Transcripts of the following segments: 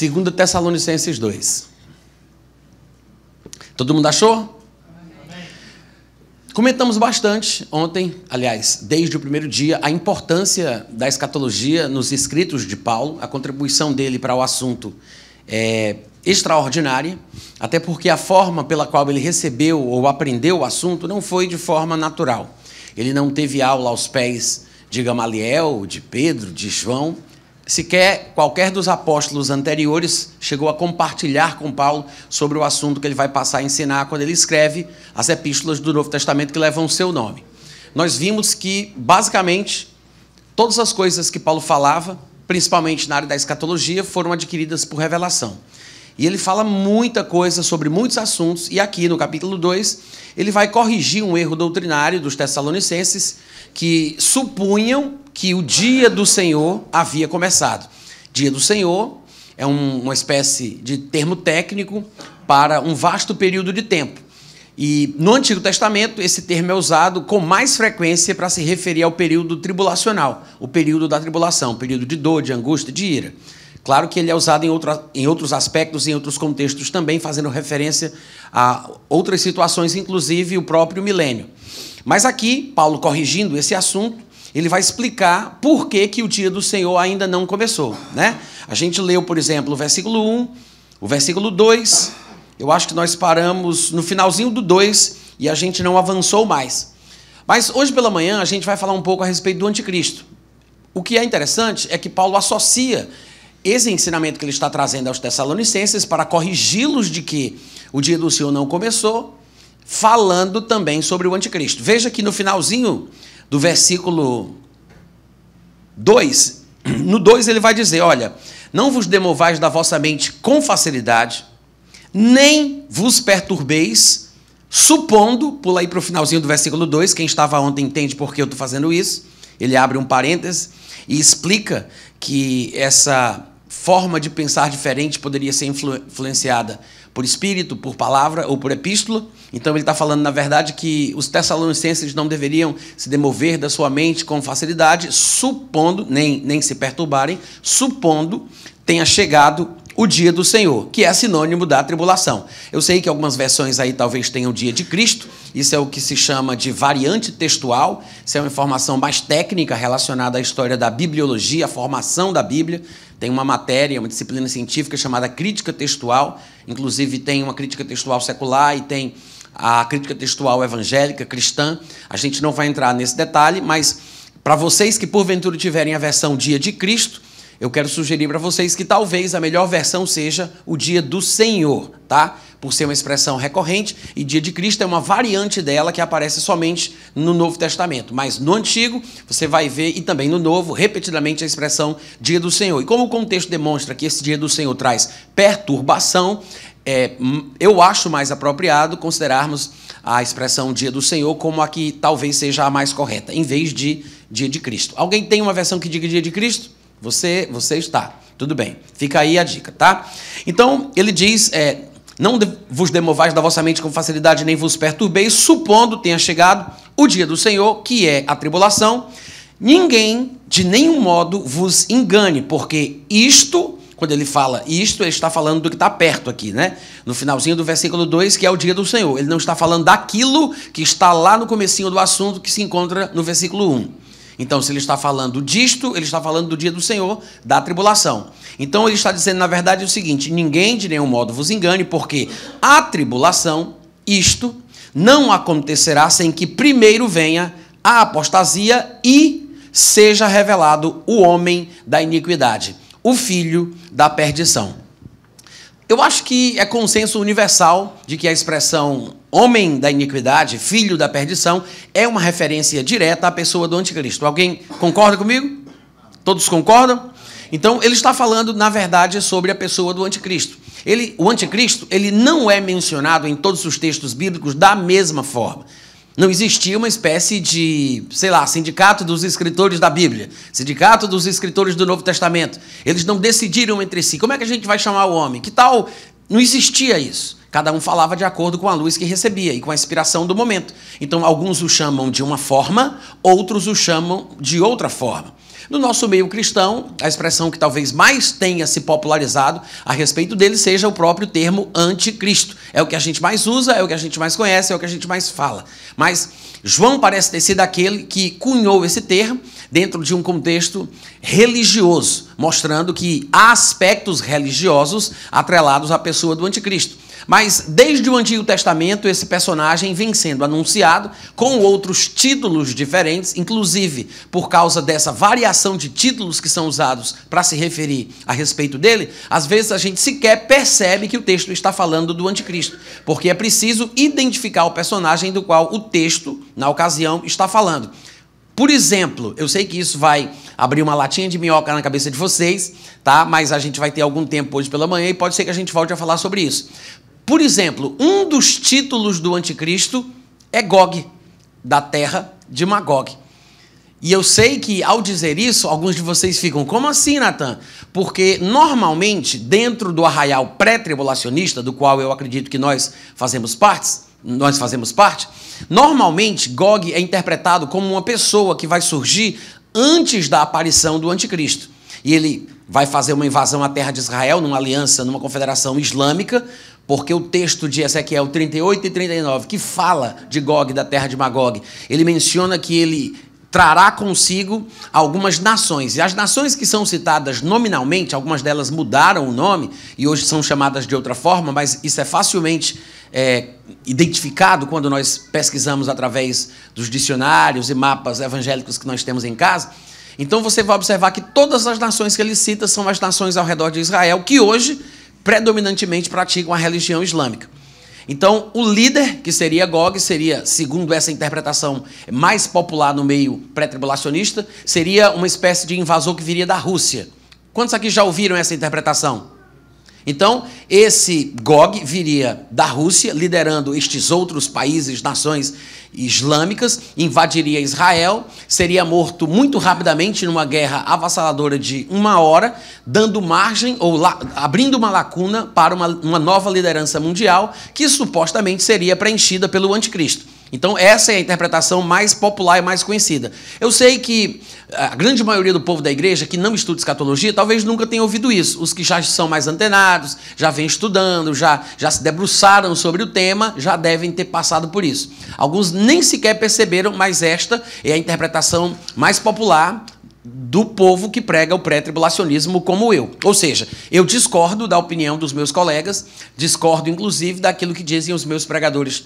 2 Tessalonicenses 2. Todo mundo achou? Amém. Comentamos bastante ontem, aliás, desde o primeiro dia, a importância da escatologia nos escritos de Paulo, a contribuição dele para o assunto é extraordinária, até porque a forma pela qual ele recebeu ou aprendeu o assunto não foi de forma natural. Ele não teve aula aos pés de Gamaliel, de Pedro, de João, Sequer qualquer dos apóstolos anteriores chegou a compartilhar com Paulo sobre o assunto que ele vai passar a ensinar quando ele escreve as epístolas do Novo Testamento que levam o seu nome. Nós vimos que, basicamente, todas as coisas que Paulo falava, principalmente na área da escatologia, foram adquiridas por revelação. E ele fala muita coisa sobre muitos assuntos, e aqui no capítulo 2, ele vai corrigir um erro doutrinário dos Tessalonicenses que supunham que o dia do Senhor havia começado. Dia do Senhor é um, uma espécie de termo técnico para um vasto período de tempo. E no Antigo Testamento, esse termo é usado com mais frequência para se referir ao período tribulacional, o período da tribulação, período de dor, de angústia, de ira. Claro que ele é usado em, outra, em outros aspectos, em outros contextos também, fazendo referência a outras situações, inclusive o próprio milênio. Mas aqui, Paulo corrigindo esse assunto, ele vai explicar por que, que o dia do Senhor ainda não começou. Né? A gente leu, por exemplo, o versículo 1, o versículo 2, eu acho que nós paramos no finalzinho do 2 e a gente não avançou mais. Mas hoje pela manhã a gente vai falar um pouco a respeito do anticristo. O que é interessante é que Paulo associa esse ensinamento que ele está trazendo aos Tessalonicenses para corrigi-los de que o dia do Senhor não começou, falando também sobre o anticristo. Veja que no finalzinho do versículo 2, no 2 ele vai dizer: Olha, não vos demovais da vossa mente com facilidade, nem vos perturbeis, supondo, pula aí para o finalzinho do versículo 2, quem estava ontem entende por que eu estou fazendo isso. Ele abre um parêntese e explica que essa forma de pensar diferente poderia ser influ influenciada por espírito, por palavra ou por epístola. Então ele está falando, na verdade, que os tessalonicenses não deveriam se demover da sua mente com facilidade, supondo, nem, nem se perturbarem, supondo tenha chegado o dia do Senhor, que é sinônimo da tribulação. Eu sei que algumas versões aí talvez tenham o dia de Cristo, isso é o que se chama de variante textual, isso é uma informação mais técnica relacionada à história da bibliologia, à formação da Bíblia, tem uma matéria, uma disciplina científica chamada crítica textual, inclusive tem uma crítica textual secular e tem a crítica textual evangélica, cristã. A gente não vai entrar nesse detalhe, mas para vocês que porventura tiverem a versão Dia de Cristo, eu quero sugerir para vocês que talvez a melhor versão seja o dia do Senhor, tá? Por ser uma expressão recorrente e dia de Cristo é uma variante dela que aparece somente no Novo Testamento. Mas no Antigo você vai ver e também no Novo repetidamente a expressão dia do Senhor. E como o contexto demonstra que esse dia do Senhor traz perturbação, é, hum, eu acho mais apropriado considerarmos a expressão dia do Senhor como a que talvez seja a mais correta, em vez de dia de Cristo. Alguém tem uma versão que diga dia de Cristo? Você, você está. Tudo bem. Fica aí a dica, tá? Então, ele diz. É, não vos demovais da vossa mente com facilidade, nem vos perturbeis, supondo tenha chegado o dia do Senhor, que é a tribulação. Ninguém, de nenhum modo, vos engane, porque isto quando ele fala isto, ele está falando do que está perto aqui, né? No finalzinho do versículo 2, que é o dia do Senhor. Ele não está falando daquilo que está lá no comecinho do assunto que se encontra no versículo 1. Um. Então, se ele está falando disto, ele está falando do dia do Senhor, da tribulação. Então, ele está dizendo, na verdade, o seguinte: ninguém de nenhum modo vos engane, porque a tribulação, isto, não acontecerá sem que primeiro venha a apostasia e seja revelado o homem da iniquidade, o filho da perdição. Eu acho que é consenso universal de que a expressão homem da iniquidade, filho da perdição, é uma referência direta à pessoa do anticristo. Alguém concorda comigo? Todos concordam? Então, ele está falando, na verdade, sobre a pessoa do anticristo. Ele, o anticristo, ele não é mencionado em todos os textos bíblicos da mesma forma. Não existia uma espécie de, sei lá, sindicato dos escritores da Bíblia, sindicato dos escritores do Novo Testamento. Eles não decidiram entre si como é que a gente vai chamar o homem. Que tal? Não existia isso. Cada um falava de acordo com a luz que recebia e com a inspiração do momento. Então, alguns o chamam de uma forma, outros o chamam de outra forma. No nosso meio cristão, a expressão que talvez mais tenha se popularizado a respeito dele seja o próprio termo anticristo. É o que a gente mais usa, é o que a gente mais conhece, é o que a gente mais fala. Mas João parece ter sido aquele que cunhou esse termo dentro de um contexto religioso, mostrando que há aspectos religiosos atrelados à pessoa do anticristo. Mas desde o Antigo Testamento, esse personagem vem sendo anunciado com outros títulos diferentes, inclusive por causa dessa variação de títulos que são usados para se referir a respeito dele, às vezes a gente sequer percebe que o texto está falando do anticristo, porque é preciso identificar o personagem do qual o texto, na ocasião, está falando. Por exemplo, eu sei que isso vai abrir uma latinha de minhoca na cabeça de vocês, tá? Mas a gente vai ter algum tempo hoje pela manhã e pode ser que a gente volte a falar sobre isso. Por exemplo, um dos títulos do anticristo é Gog, da terra de Magog. E eu sei que ao dizer isso, alguns de vocês ficam, como assim, Natan? Porque normalmente, dentro do arraial pré-tribulacionista, do qual eu acredito que nós fazemos parte, nós fazemos parte, normalmente Gog é interpretado como uma pessoa que vai surgir antes da aparição do anticristo. E ele vai fazer uma invasão à terra de Israel, numa aliança, numa confederação islâmica, porque o texto de Ezequiel 38 e 39, que fala de Gog, da terra de Magog, ele menciona que ele trará consigo algumas nações. E as nações que são citadas nominalmente, algumas delas mudaram o nome e hoje são chamadas de outra forma, mas isso é facilmente é, identificado quando nós pesquisamos através dos dicionários e mapas evangélicos que nós temos em casa. Então você vai observar que todas as nações que ele cita são as nações ao redor de Israel, que hoje predominantemente praticam a religião islâmica. Então, o líder, que seria Gog, seria, segundo essa interpretação mais popular no meio pré-tribulacionista, seria uma espécie de invasor que viria da Rússia. Quantos aqui já ouviram essa interpretação? Então, esse GOG viria da Rússia, liderando estes outros países, nações islâmicas, invadiria Israel, seria morto muito rapidamente numa guerra avassaladora de uma hora, dando margem ou la, abrindo uma lacuna para uma, uma nova liderança mundial que supostamente seria preenchida pelo anticristo. Então, essa é a interpretação mais popular e mais conhecida. Eu sei que eh, a grande maioria do povo da igreja que não estuda escatologia talvez nunca tenha ouvido isso. Os que já são mais antenados, já vêm estudando, já, já se debruçaram sobre o tema, já devem ter passado por isso. Alguns nem sequer perceberam, mas esta é a interpretação mais popular do povo que prega o pré-tribulacionismo como eu. Ou seja, eu discordo da opinião dos meus colegas, discordo inclusive daquilo que dizem os meus pregadores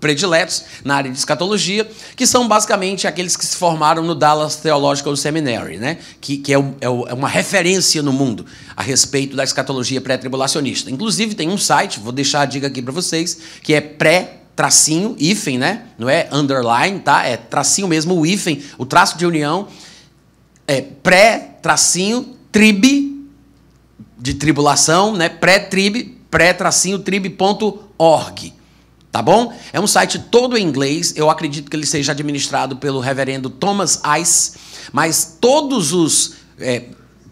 prediletos na área de escatologia, que são basicamente aqueles que se formaram no Dallas Theological Seminary, né? que, que é, é, é uma referência no mundo a respeito da escatologia pré-tribulacionista. Inclusive, tem um site, vou deixar a dica aqui para vocês, que é pré tracinho, hífen, né? Não é underline, tá? É tracinho mesmo, o hífen, o traço de união, é pré-tracinho, trib, de tribulação, né? Pré-trib, pré-tracinho, trib.org. Tá bom? É um site todo em inglês. Eu acredito que ele seja administrado pelo reverendo Thomas Ice, mas todos os é,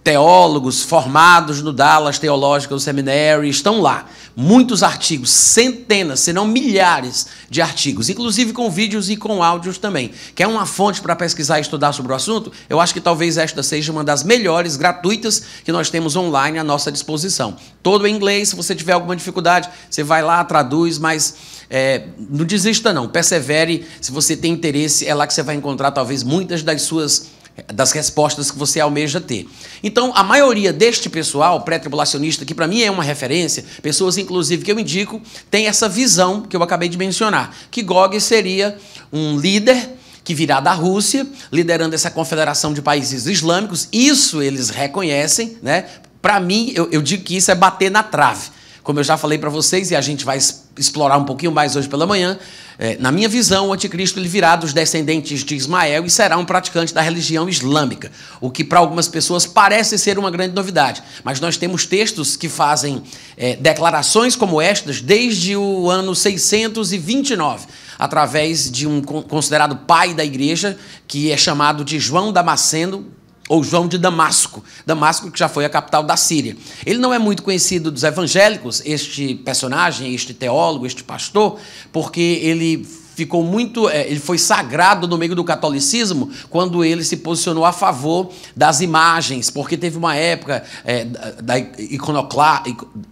teólogos formados no Dallas Theological Seminary estão lá. Muitos artigos, centenas, se não milhares de artigos, inclusive com vídeos e com áudios também. Quer uma fonte para pesquisar e estudar sobre o assunto? Eu acho que talvez esta seja uma das melhores gratuitas que nós temos online à nossa disposição. Todo em inglês, se você tiver alguma dificuldade, você vai lá, traduz, mas é, não desista não, persevere. Se você tem interesse, é lá que você vai encontrar talvez muitas das suas das respostas que você almeja ter. Então, a maioria deste pessoal pré-tribulacionista, que para mim é uma referência, pessoas inclusive que eu indico, tem essa visão que eu acabei de mencionar, que Gog seria um líder que virá da Rússia, liderando essa confederação de países islâmicos, isso eles reconhecem, né? Para mim, eu, eu digo que isso é bater na trave. Como eu já falei para vocês, e a gente vai explorar um pouquinho mais hoje pela manhã, é, na minha visão, o anticristo ele virá dos descendentes de Ismael e será um praticante da religião islâmica, o que para algumas pessoas parece ser uma grande novidade. Mas nós temos textos que fazem é, declarações como estas desde o ano 629, através de um considerado pai da igreja, que é chamado de João Damasceno, ou João de Damasco, Damasco que já foi a capital da Síria. Ele não é muito conhecido dos evangélicos, este personagem, este teólogo, este pastor, porque ele ficou muito, é, ele foi sagrado no meio do catolicismo quando ele se posicionou a favor das imagens, porque teve uma época é, da, iconocla,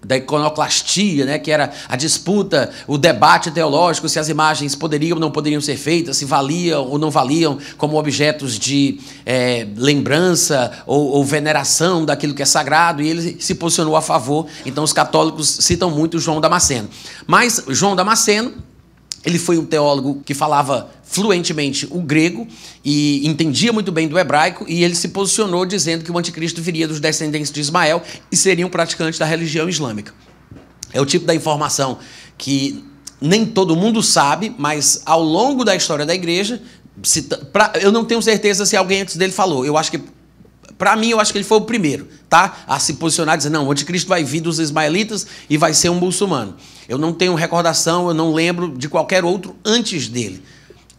da iconoclastia, né, que era a disputa, o debate teológico se as imagens poderiam ou não poderiam ser feitas, se valiam ou não valiam como objetos de é, lembrança ou, ou veneração daquilo que é sagrado, e ele se posicionou a favor. Então os católicos citam muito João Damasceno. Mas João Damasceno ele foi um teólogo que falava fluentemente o grego e entendia muito bem do hebraico, e ele se posicionou dizendo que o anticristo viria dos descendentes de Ismael e seria um praticante da religião islâmica. É o tipo da informação que nem todo mundo sabe, mas ao longo da história da igreja, se, pra, eu não tenho certeza se alguém antes dele falou. Eu acho que para mim, eu acho que ele foi o primeiro, tá? A se posicionar dizer não, o anticristo vai vir dos ismaelitas e vai ser um muçulmano. Eu não tenho recordação, eu não lembro de qualquer outro antes dele.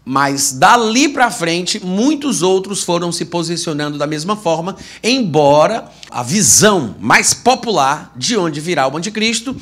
Mas dali para frente, muitos outros foram se posicionando da mesma forma, embora a visão mais popular de onde virá o anticristo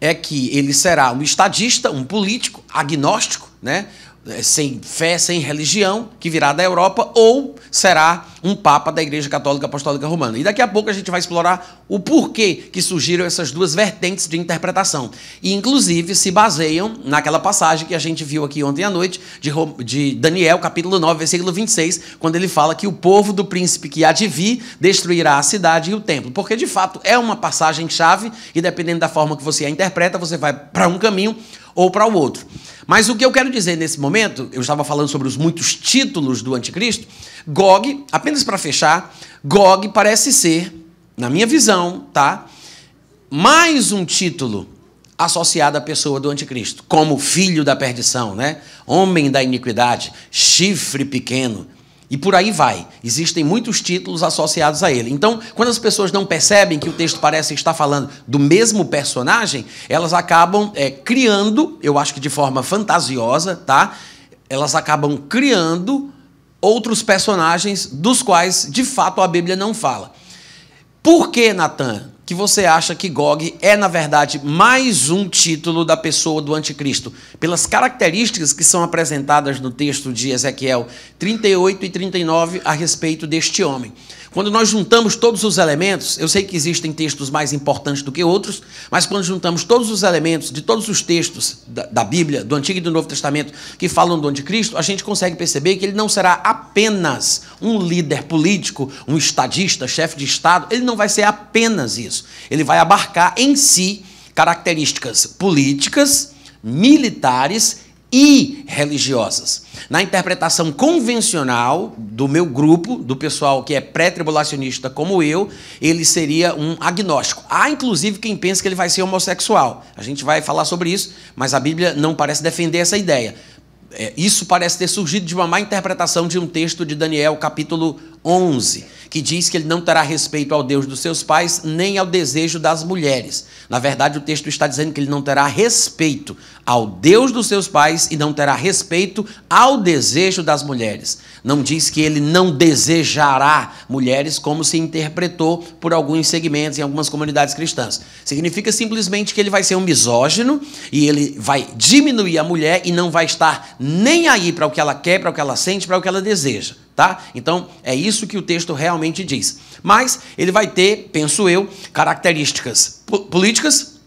é que ele será um estadista, um político, agnóstico, né? É, sem fé, sem religião, que virá da Europa, ou será um Papa da Igreja Católica Apostólica Romana. E daqui a pouco a gente vai explorar o porquê que surgiram essas duas vertentes de interpretação. E, inclusive, se baseiam naquela passagem que a gente viu aqui ontem à noite, de, de Daniel, capítulo 9, versículo 26, quando ele fala que o povo do príncipe que há de vir destruirá a cidade e o templo. Porque, de fato, é uma passagem-chave e, dependendo da forma que você a interpreta, você vai para um caminho ou para o outro. Mas o que eu quero dizer nesse momento, eu estava falando sobre os muitos títulos do anticristo, Gog, apenas para fechar, Gog parece ser, na minha visão, tá? Mais um título associado à pessoa do anticristo, como filho da perdição, né? Homem da iniquidade, chifre pequeno. E por aí vai. Existem muitos títulos associados a ele. Então, quando as pessoas não percebem que o texto parece estar falando do mesmo personagem, elas acabam é, criando, eu acho que de forma fantasiosa, tá? Elas acabam criando outros personagens dos quais, de fato, a Bíblia não fala. Por que, Natan? que você acha que Gog é, na verdade, mais um título da pessoa do anticristo, pelas características que são apresentadas no texto de Ezequiel 38 e 39 a respeito deste homem. Quando nós juntamos todos os elementos, eu sei que existem textos mais importantes do que outros, mas quando juntamos todos os elementos de todos os textos da, da Bíblia, do Antigo e do Novo Testamento, que falam do anticristo, a gente consegue perceber que ele não será apenas um líder político, um estadista, chefe de Estado, ele não vai ser apenas apenas isso. Ele vai abarcar em si características políticas, militares e religiosas. Na interpretação convencional do meu grupo, do pessoal que é pré-tribulacionista como eu, ele seria um agnóstico. Há inclusive quem pensa que ele vai ser homossexual. A gente vai falar sobre isso, mas a Bíblia não parece defender essa ideia. É, isso parece ter surgido de uma má interpretação de um texto de Daniel, capítulo 11, que diz que ele não terá respeito ao Deus dos seus pais, nem ao desejo das mulheres. Na verdade, o texto está dizendo que ele não terá respeito ao Deus dos seus pais e não terá respeito ao desejo das mulheres. Não diz que ele não desejará mulheres, como se interpretou por alguns segmentos em algumas comunidades cristãs. Significa simplesmente que ele vai ser um misógino e ele vai diminuir a mulher e não vai estar nem aí para o que ela quer, para o que ela sente, para o que ela deseja tá? Então é isso que o texto realmente diz. Mas ele vai ter, penso eu, características políticas,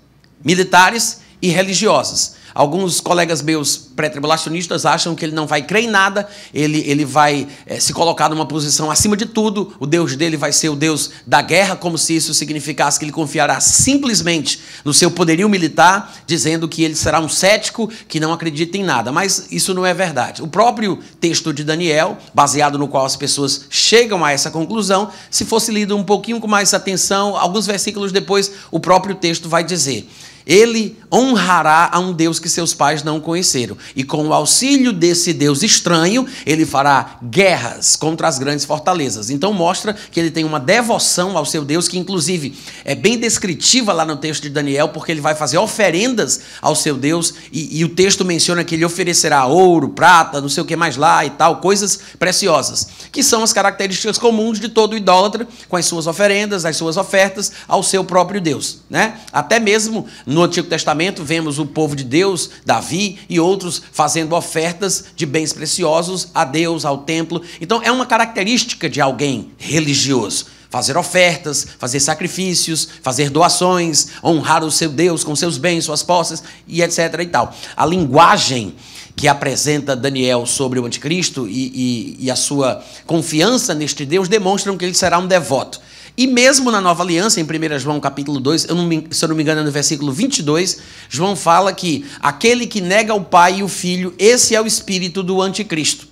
militares e religiosas. Alguns colegas meus pré-tribulacionistas acham que ele não vai crer em nada, ele, ele vai é, se colocar numa posição acima de tudo, o Deus dele vai ser o Deus da guerra, como se isso significasse que ele confiará simplesmente no seu poderio militar, dizendo que ele será um cético que não acredita em nada. Mas isso não é verdade. O próprio texto de Daniel, baseado no qual as pessoas chegam a essa conclusão, se fosse lido um pouquinho com mais atenção, alguns versículos depois, o próprio texto vai dizer. Ele honrará a um Deus que seus pais não conheceram. E com o auxílio desse Deus estranho, ele fará guerras contra as grandes fortalezas. Então mostra que ele tem uma devoção ao seu Deus, que inclusive é bem descritiva lá no texto de Daniel, porque ele vai fazer oferendas ao seu Deus, e, e o texto menciona que ele oferecerá ouro, prata, não sei o que mais lá e tal, coisas preciosas, que são as características comuns de todo idólatra, com as suas oferendas, as suas ofertas ao seu próprio Deus. Né? Até mesmo no Antigo Testamento, vemos o povo de Deus, Davi e outros fazendo ofertas de bens preciosos a Deus, ao templo. Então, é uma característica de alguém religioso. Fazer ofertas, fazer sacrifícios, fazer doações, honrar o seu Deus com seus bens, suas posses e etc. e tal. A linguagem que apresenta Daniel sobre o anticristo e, e, e a sua confiança neste Deus demonstram que ele será um devoto e mesmo na Nova Aliança, em 1 João capítulo 2, eu me, se eu não me engano, é no versículo 22, João fala que aquele que nega o Pai e o Filho, esse é o espírito do anticristo.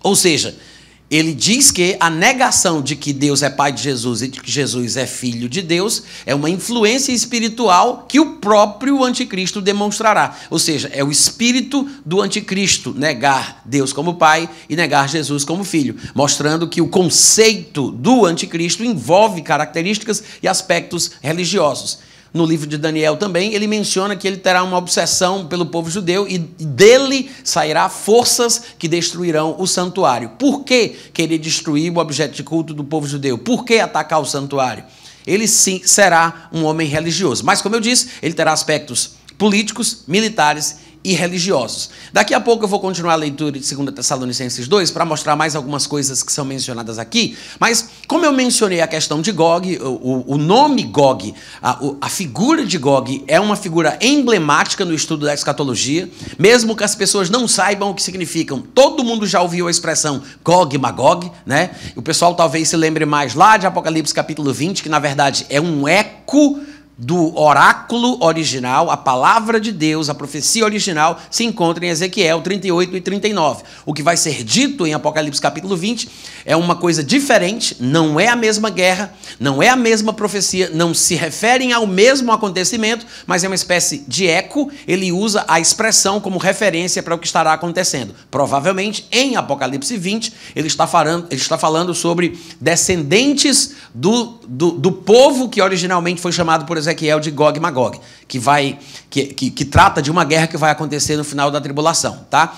Ou seja, ele diz que a negação de que Deus é pai de Jesus e de que Jesus é filho de Deus é uma influência espiritual que o próprio anticristo demonstrará. Ou seja, é o espírito do anticristo negar Deus como pai e negar Jesus como filho, mostrando que o conceito do anticristo envolve características e aspectos religiosos no livro de Daniel também, ele menciona que ele terá uma obsessão pelo povo judeu e dele sairá forças que destruirão o santuário. Por que querer destruir o objeto de culto do povo judeu? Por que atacar o santuário? Ele sim será um homem religioso. Mas, como eu disse, ele terá aspectos políticos, militares e religiosos. Daqui a pouco eu vou continuar a leitura de 2 Tessalonicenses 2 para mostrar mais algumas coisas que são mencionadas aqui, mas como eu mencionei a questão de Gog, o, o nome Gog, a, a figura de Gog é uma figura emblemática no estudo da escatologia, mesmo que as pessoas não saibam o que significam. Todo mundo já ouviu a expressão Gog Magog, né? O pessoal talvez se lembre mais lá de Apocalipse capítulo 20, que na verdade é um eco do oráculo original, a palavra de Deus, a profecia original, se encontra em Ezequiel 38 e 39. O que vai ser dito em Apocalipse capítulo 20 é uma coisa diferente, não é a mesma guerra, não é a mesma profecia, não se referem ao mesmo acontecimento, mas é uma espécie de eco, ele usa a expressão como referência para o que estará acontecendo. Provavelmente em Apocalipse 20, ele está falando, ele está falando sobre descendentes do, do, do povo que originalmente foi chamado por Ezequiel de Gog e Magog, que, vai, que, que, que trata de uma guerra que vai acontecer no final da tribulação, tá?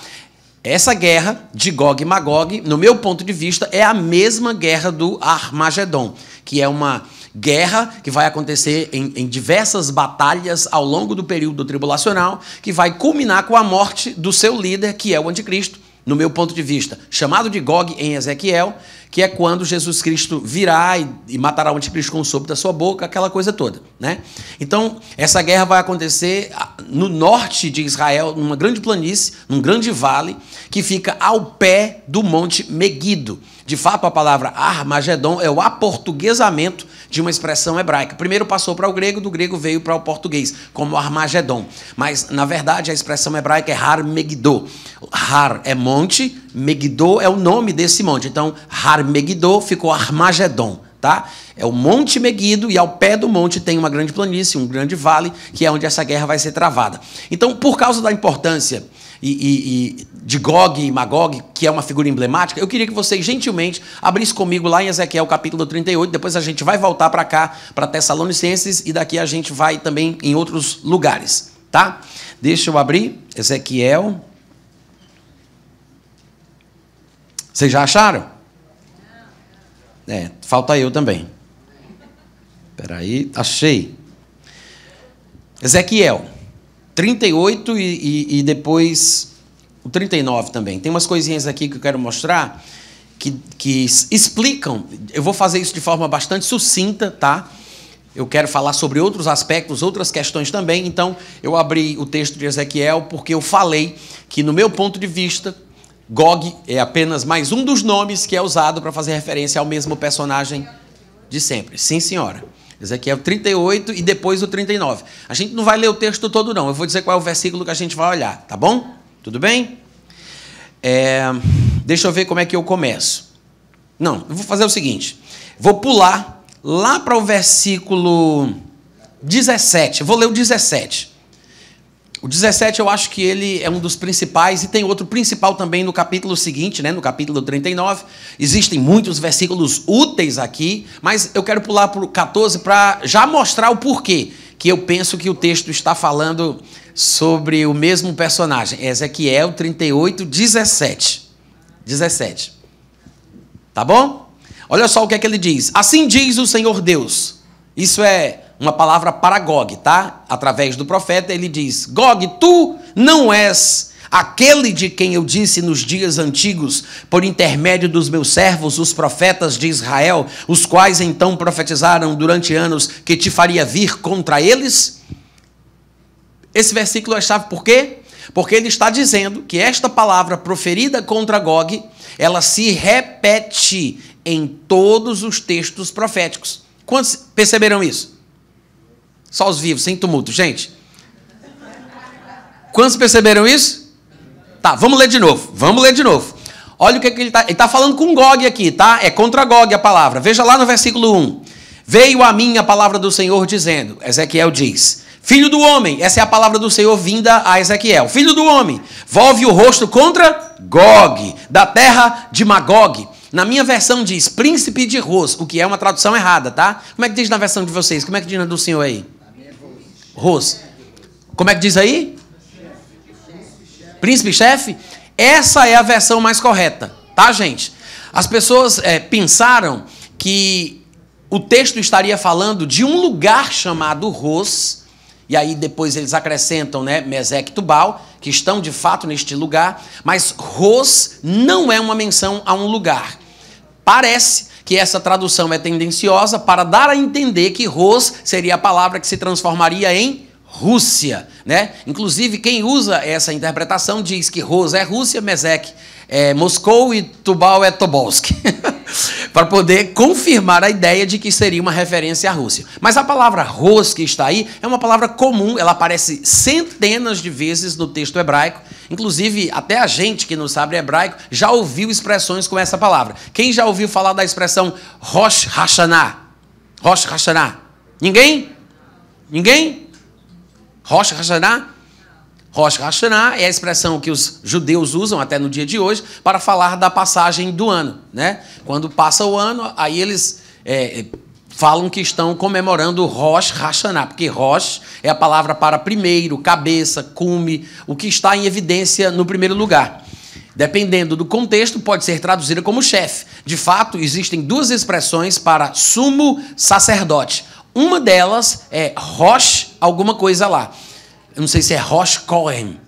Essa guerra de Gog e Magog, no meu ponto de vista, é a mesma guerra do Armagedon, que é uma guerra que vai acontecer em, em, diversas batalhas ao longo do período tribulacional, que vai culminar com a morte do seu líder, que é o anticristo, no meu ponto de vista, chamado de Gog em Ezequiel, que é quando Jesus Cristo virá e, e matará o anticristo com o sopro da sua boca, aquela coisa toda, né? Então, essa guerra vai acontecer ah, no norte de Israel, numa grande planície, num grande vale, que fica ao pé do Monte Meguido. De fato, a palavra Armagedon é o aportuguesamento de uma expressão hebraica. Primeiro passou para o grego, do grego veio para o português, como Armagedon. Mas, na verdade, a expressão hebraica é Har Megiddo. Har é monte, Megiddo é o nome desse monte. Então, Har Megiddo ficou Armagedon. Tá? É o Monte Meguido e ao pé do monte tem uma grande planície, um grande vale, que é onde essa guerra vai ser travada. Então, por causa da importância e, e, de Gog e Magog, que é uma figura emblemática, eu queria que vocês gentilmente abrissem comigo lá em Ezequiel capítulo 38, depois a gente vai voltar para cá, para Tessalonicenses, e daqui a gente vai também em outros lugares, tá? Deixa eu abrir, Ezequiel. Vocês já acharam? É, falta eu também. Espera aí, achei. Ezequiel 38 e, e, e depois o 39 também. Tem umas coisinhas aqui que eu quero mostrar que, que explicam. Eu vou fazer isso de forma bastante sucinta, tá? Eu quero falar sobre outros aspectos, outras questões também. Então, eu abri o texto de Ezequiel porque eu falei que, no meu ponto de vista, Gog é apenas mais um dos nomes que é usado para fazer referência ao mesmo personagem de sempre. Sim, senhora. Ezequiel 38 e depois o 39. A gente não vai ler o texto todo, não. Eu vou dizer qual é o versículo que a gente vai olhar, tá bom? Tudo bem? É, deixa eu ver como é que eu começo. Não, eu vou fazer o seguinte: vou pular lá para o versículo 17. Vou ler o 17. O 17 eu acho que ele é um dos principais, e tem outro principal também no capítulo seguinte, né, no capítulo 39. Existem muitos versículos úteis aqui, mas eu quero pular para o 14 para já mostrar o porquê que eu penso que o texto está falando sobre o mesmo personagem. Ezequiel 38, 17. 17. Tá bom? Olha só o que é que ele diz. Assim diz o Senhor Deus. Isso é uma palavra para Gog, tá? Através do profeta ele diz: Gog, tu não és aquele de quem eu disse nos dias antigos, por intermédio dos meus servos, os profetas de Israel, os quais então profetizaram durante anos que te faria vir contra eles? Esse versículo é chave por quê? Porque ele está dizendo que esta palavra proferida contra Gog, ela se repete em todos os textos proféticos. Quantos perceberam isso? Só os vivos, sem tumulto. Gente, quantos perceberam isso? Tá, vamos ler de novo. Vamos ler de novo. Olha o que, é que ele está. Ele está falando com Gog aqui, tá? É contra Gog a palavra. Veja lá no versículo 1. Veio a mim a palavra do Senhor dizendo: Ezequiel diz. Filho do homem, essa é a palavra do Senhor vinda a Ezequiel. Filho do homem, volve o rosto contra Gog, da terra de Magog. Na minha versão diz príncipe de Ros, o que é uma tradução errada, tá? Como é que diz na versão de vocês? Como é que diz na do Senhor aí? Ros. Como é que diz aí? Príncipe-chefe? Essa é a versão mais correta, tá, gente? As pessoas é, pensaram que o texto estaria falando de um lugar chamado Ros, e aí depois eles acrescentam, né, Mesec e Tubal, que estão de fato neste lugar, mas Ros não é uma menção a um lugar. Parece, que essa tradução é tendenciosa para dar a entender que Rus seria a palavra que se transformaria em Rússia, né? Inclusive quem usa essa interpretação diz que Rus é Rússia, Mezek é Moscou e Tubal é Tobolsk. para poder confirmar a ideia de que seria uma referência à Rússia. Mas a palavra rosque que está aí é uma palavra comum, ela aparece centenas de vezes no texto hebraico. Inclusive, até a gente que não sabe hebraico já ouviu expressões com essa palavra. Quem já ouviu falar da expressão Rosh Hashanah? Rosh Hashanah. Ninguém? Ninguém? Rosh Hashanah? Rosh Hashanah é a expressão que os judeus usam até no dia de hoje para falar da passagem do ano. Né? Quando passa o ano, aí eles é, é, falam que estão comemorando Rosh Hashanah, porque Rosh é a palavra para primeiro, cabeça, cume, o que está em evidência no primeiro lugar. Dependendo do contexto, pode ser traduzida como chefe. De fato, existem duas expressões para sumo sacerdote. Uma delas é Rosh alguma coisa lá eu não sei se é Rosh Cohen,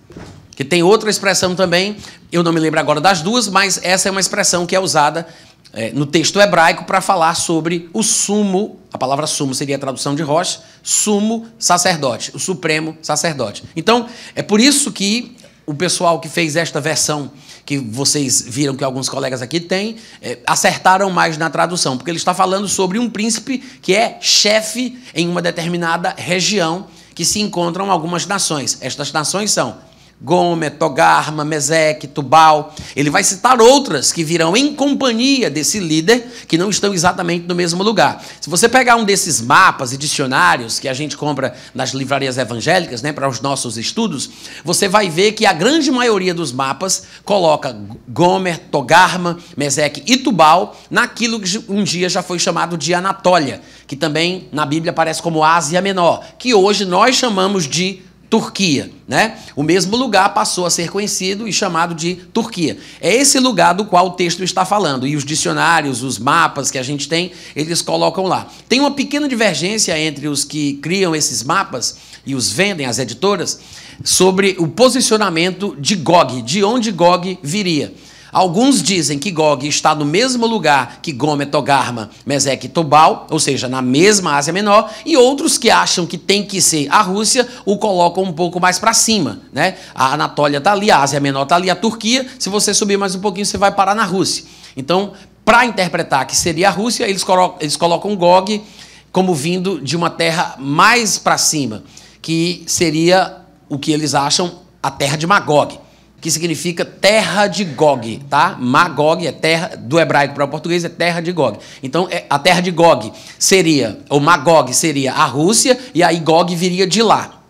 que tem outra expressão também, eu não me lembro agora das duas, mas essa é uma expressão que é usada é, no texto hebraico para falar sobre o sumo, a palavra sumo seria a tradução de Rosh, sumo sacerdote, o supremo sacerdote. Então, é por isso que o pessoal que fez esta versão, que vocês viram que alguns colegas aqui têm, é, acertaram mais na tradução, porque ele está falando sobre um príncipe que é chefe em uma determinada região que se encontram algumas nações. Estas nações são Gomer, Togarma, Meseque, Tubal. Ele vai citar outras que virão em companhia desse líder, que não estão exatamente no mesmo lugar. Se você pegar um desses mapas e dicionários que a gente compra nas livrarias evangélicas, né, para os nossos estudos, você vai ver que a grande maioria dos mapas coloca Gomer, Togarma, Meseque e Tubal naquilo que um dia já foi chamado de Anatólia, que também na Bíblia aparece como Ásia Menor, que hoje nós chamamos de Turquia, né? O mesmo lugar passou a ser conhecido e chamado de Turquia. É esse lugar do qual o texto está falando e os dicionários, os mapas que a gente tem, eles colocam lá. Tem uma pequena divergência entre os que criam esses mapas e os vendem as editoras sobre o posicionamento de Gog, de onde Gog viria. Alguns dizem que Gog está no mesmo lugar que Gomer, Togarma, Meseque e Tobal, ou seja, na mesma Ásia Menor, e outros que acham que tem que ser a Rússia, o colocam um pouco mais para cima. Né? A Anatólia está ali, a Ásia Menor está ali, a Turquia, se você subir mais um pouquinho, você vai parar na Rússia. Então, para interpretar que seria a Rússia, eles, colocam, eles colocam Gog como vindo de uma terra mais para cima, que seria o que eles acham a terra de Magog que significa terra de Gog, tá? Magog é terra do hebraico para o português é terra de Gog. Então é, a terra de Gog seria ou Magog seria a Rússia e aí Gog viria de lá.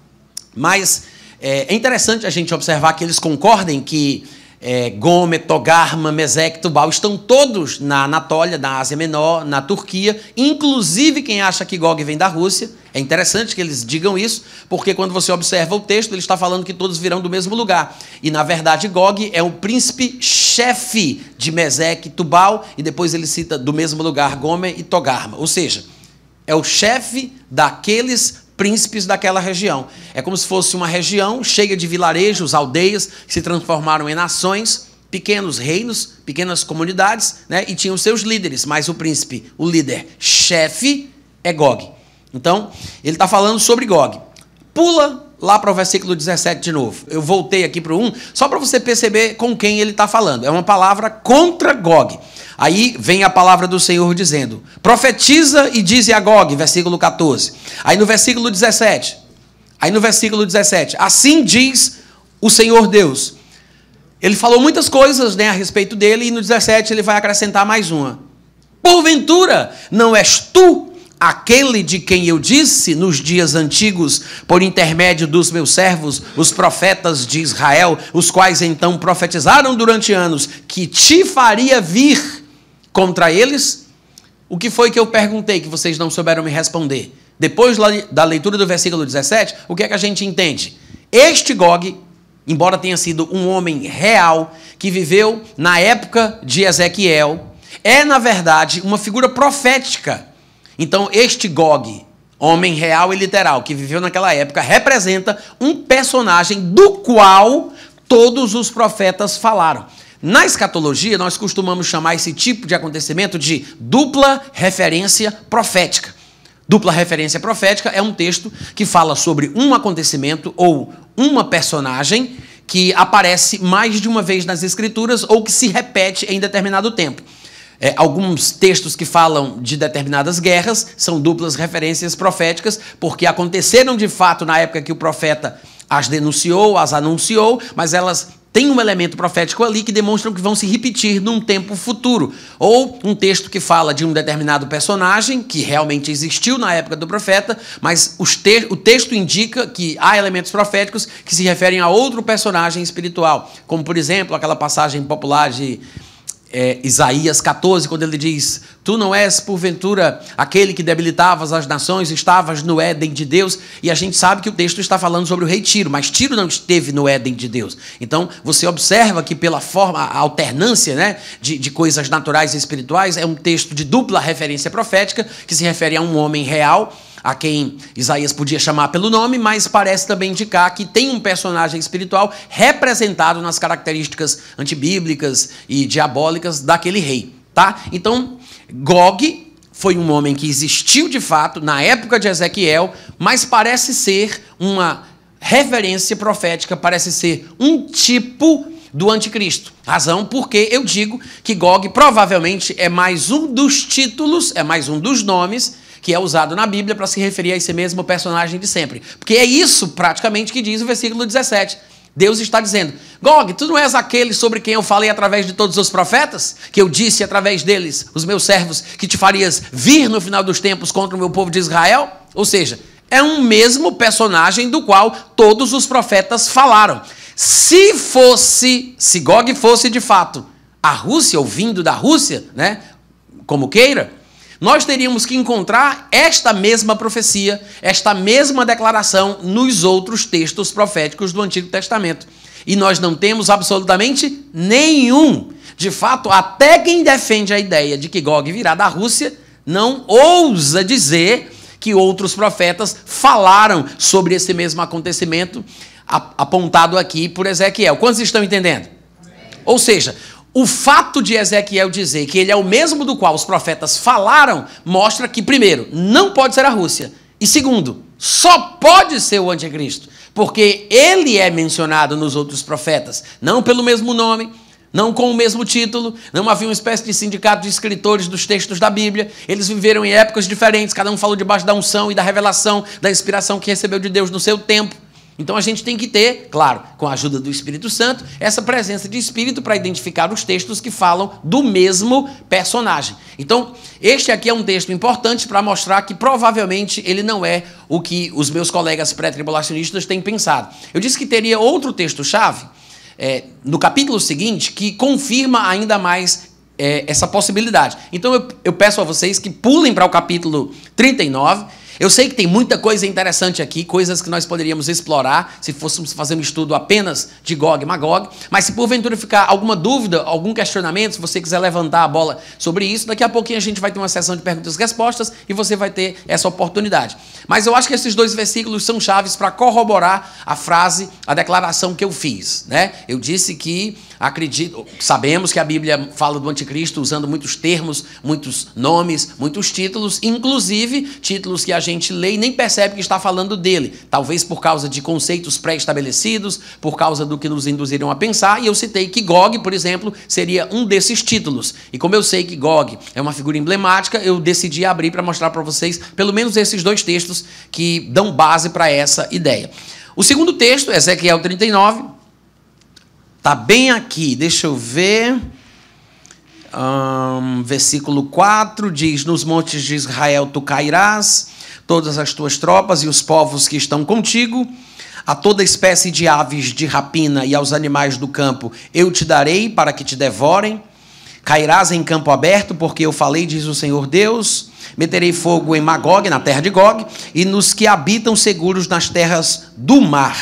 Mas é, é interessante a gente observar que eles concordem que é, Gome, Togarma, Mesek, Tubal, estão todos na Anatólia, na Ásia Menor, na Turquia, inclusive quem acha que Gog vem da Rússia. É interessante que eles digam isso, porque quando você observa o texto, ele está falando que todos virão do mesmo lugar. E na verdade, Gog é o príncipe chefe de e Tubal, e depois ele cita do mesmo lugar Gome e Togarma. Ou seja, é o chefe daqueles príncipes daquela região. É como se fosse uma região cheia de vilarejos, aldeias, que se transformaram em nações, pequenos reinos, pequenas comunidades, né? e tinham seus líderes, mas o príncipe, o líder, chefe, é Gog. Então, ele está falando sobre Gog. Pula lá para o versículo 17 de novo. Eu voltei aqui para o 1, só para você perceber com quem ele está falando. É uma palavra contra Gog. Aí vem a palavra do Senhor dizendo: profetiza e diz a Gog, versículo 14. Aí no versículo 17. Aí no versículo 17. Assim diz o Senhor Deus. Ele falou muitas coisas né, a respeito dele, e no 17 ele vai acrescentar mais uma. Porventura, não és tu aquele de quem eu disse nos dias antigos, por intermédio dos meus servos, os profetas de Israel, os quais então profetizaram durante anos, que te faria vir contra eles, o que foi que eu perguntei que vocês não souberam me responder? Depois da leitura do versículo 17, o que é que a gente entende? Este Gog, embora tenha sido um homem real, que viveu na época de Ezequiel, é, na verdade, uma figura profética. Então, este Gog, homem real e literal, que viveu naquela época, representa um personagem do qual todos os profetas falaram. Na escatologia, nós costumamos chamar esse tipo de acontecimento de dupla referência profética. Dupla referência profética é um texto que fala sobre um acontecimento ou uma personagem que aparece mais de uma vez nas escrituras ou que se repete em determinado tempo. É, alguns textos que falam de determinadas guerras são duplas referências proféticas, porque aconteceram de fato na época que o profeta as denunciou, as anunciou, mas elas tem um elemento profético ali que demonstram que vão se repetir num tempo futuro. Ou um texto que fala de um determinado personagem que realmente existiu na época do profeta, mas te o texto indica que há elementos proféticos que se referem a outro personagem espiritual. Como, por exemplo, aquela passagem popular de é, Isaías 14, quando ele diz: Tu não és, porventura, aquele que debilitavas as nações, estavas no Éden de Deus. E a gente sabe que o texto está falando sobre o rei Tiro, mas Tiro não esteve no Éden de Deus. Então, você observa que, pela forma, a alternância né, de, de coisas naturais e espirituais, é um texto de dupla referência profética, que se refere a um homem real a quem Isaías podia chamar pelo nome, mas parece também indicar que tem um personagem espiritual representado nas características antibíblicas e diabólicas daquele rei, tá? Então, Gog foi um homem que existiu de fato na época de Ezequiel, mas parece ser uma referência profética, parece ser um tipo do anticristo. Razão porque eu digo que Gog provavelmente é mais um dos títulos, é mais um dos nomes que é usado na Bíblia para se referir a esse mesmo personagem de sempre. Porque é isso praticamente que diz o versículo 17. Deus está dizendo: Gog, tu não és aquele sobre quem eu falei através de todos os profetas? Que eu disse através deles, os meus servos, que te farias vir no final dos tempos contra o meu povo de Israel? Ou seja, é um mesmo personagem do qual todos os profetas falaram. Se fosse, se Gog fosse de fato a Rússia, ou vindo da Rússia, né? Como queira, nós teríamos que encontrar esta mesma profecia, esta mesma declaração nos outros textos proféticos do Antigo Testamento. E nós não temos absolutamente nenhum. De fato, até quem defende a ideia de que Gog virá da Rússia não ousa dizer que outros profetas falaram sobre esse mesmo acontecimento apontado aqui por Ezequiel. Quantos estão entendendo? Ou seja, o fato de Ezequiel dizer que ele é o mesmo do qual os profetas falaram mostra que, primeiro, não pode ser a Rússia. E segundo, só pode ser o anticristo. Porque ele é mencionado nos outros profetas, não pelo mesmo nome, não com o mesmo título, não havia uma espécie de sindicato de escritores dos textos da Bíblia. Eles viveram em épocas diferentes, cada um falou debaixo da unção e da revelação, da inspiração que recebeu de Deus no seu tempo. Então a gente tem que ter, claro, com a ajuda do Espírito Santo, essa presença de espírito para identificar os textos que falam do mesmo personagem. Então, este aqui é um texto importante para mostrar que provavelmente ele não é o que os meus colegas pré-tribulacionistas têm pensado. Eu disse que teria outro texto-chave. É, no capítulo seguinte, que confirma ainda mais é, essa possibilidade. Então eu, eu peço a vocês que pulem para o capítulo 39 eu sei que tem muita coisa interessante aqui, coisas que nós poderíamos explorar se fôssemos fazer um estudo apenas de Gog e Magog, mas se porventura ficar alguma dúvida, algum questionamento, se você quiser levantar a bola sobre isso, daqui a pouquinho a gente vai ter uma sessão de perguntas e respostas e você vai ter essa oportunidade. Mas eu acho que esses dois versículos são chaves para corroborar a frase, a declaração que eu fiz, né? Eu disse que Acredito, sabemos que a Bíblia fala do anticristo usando muitos termos, muitos nomes, muitos títulos, inclusive títulos que a gente lê e nem percebe que está falando dele, talvez por causa de conceitos pré-estabelecidos, por causa do que nos induziram a pensar, e eu citei que Gog, por exemplo, seria um desses títulos. E como eu sei que Gog é uma figura emblemática, eu decidi abrir para mostrar para vocês pelo menos esses dois textos que dão base para essa ideia. O segundo texto, Ezequiel 39, Está bem aqui, deixa eu ver. Um, versículo 4 diz: Nos montes de Israel tu cairás, todas as tuas tropas e os povos que estão contigo, a toda espécie de aves de rapina e aos animais do campo eu te darei para que te devorem. Cairás em campo aberto, porque eu falei, diz o Senhor Deus. Meterei fogo em Magog, na terra de Gog, e nos que habitam seguros nas terras do mar,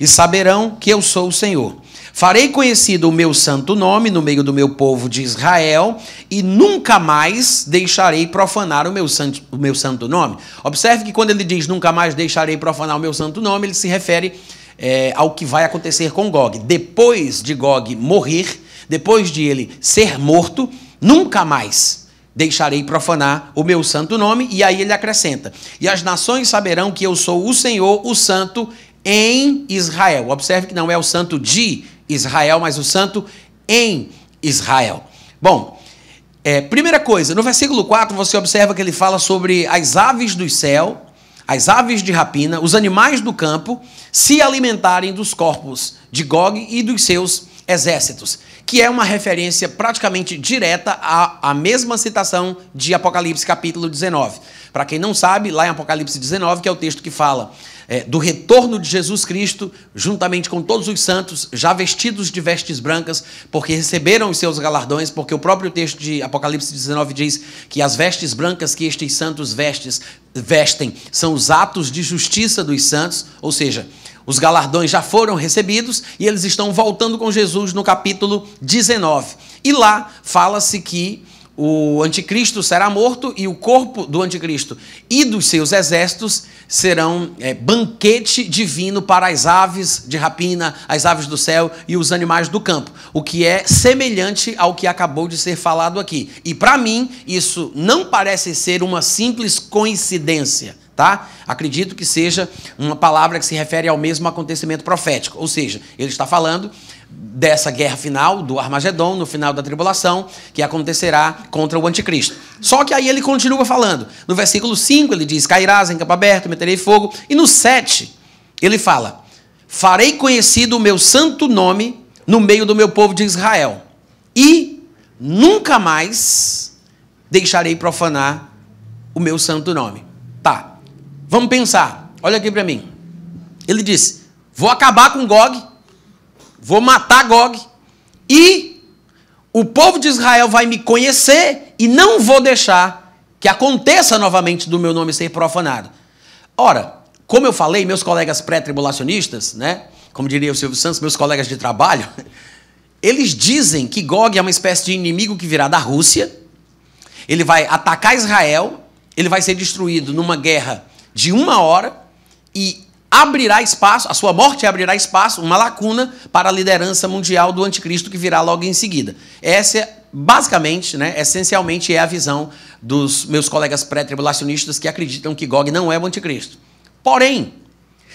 e saberão que eu sou o Senhor. Farei conhecido o meu santo nome no meio do meu povo de Israel e nunca mais deixarei profanar o meu santo, o meu santo nome. Observe que quando ele diz nunca mais deixarei profanar o meu santo nome, ele se refere é, ao que vai acontecer com Gog. Depois de Gog morrer, depois de ele ser morto, nunca mais deixarei profanar o meu santo nome. E aí ele acrescenta: E as nações saberão que eu sou o Senhor, o Santo em Israel. Observe que não é o santo de Israel, mas o santo em Israel. Bom, é, primeira coisa, no versículo 4 você observa que ele fala sobre as aves do céu, as aves de rapina, os animais do campo, se alimentarem dos corpos de Gog e dos seus exércitos, que é uma referência praticamente direta à, à mesma citação de Apocalipse capítulo 19. Para quem não sabe, lá em Apocalipse 19, que é o texto que fala é, do retorno de Jesus Cristo, juntamente com todos os santos, já vestidos de vestes brancas, porque receberam os seus galardões, porque o próprio texto de Apocalipse 19 diz que as vestes brancas que estes santos vestes, vestem são os atos de justiça dos santos, ou seja, os galardões já foram recebidos e eles estão voltando com Jesus no capítulo 19. E lá fala-se que o anticristo será morto e o corpo do anticristo e dos seus exércitos serão é, banquete divino para as aves de rapina, as aves do céu e os animais do campo, o que é semelhante ao que acabou de ser falado aqui. E para mim, isso não parece ser uma simples coincidência tá? Acredito que seja uma palavra que se refere ao mesmo acontecimento profético, ou seja, ele está falando dessa guerra final do Armagedon, no final da tribulação, que acontecerá contra o anticristo. Só que aí ele continua falando. No versículo 5 ele diz: "Cairás em campo aberto, meterei fogo". E no 7 ele fala: "Farei conhecido o meu santo nome no meio do meu povo de Israel, e nunca mais deixarei profanar o meu santo nome". Tá. Vamos pensar. Olha aqui para mim. Ele disse: Vou acabar com Gog, vou matar Gog, e o povo de Israel vai me conhecer e não vou deixar que aconteça novamente do meu nome ser profanado. Ora, como eu falei, meus colegas pré-tribulacionistas, né? Como diria o Silvio Santos, meus colegas de trabalho, eles dizem que Gog é uma espécie de inimigo que virá da Rússia. Ele vai atacar Israel, ele vai ser destruído numa guerra de uma hora e abrirá espaço, a sua morte abrirá espaço, uma lacuna para a liderança mundial do anticristo que virá logo em seguida. Essa é, basicamente, né, essencialmente é a visão dos meus colegas pré-tribulacionistas que acreditam que Gog não é o anticristo. Porém,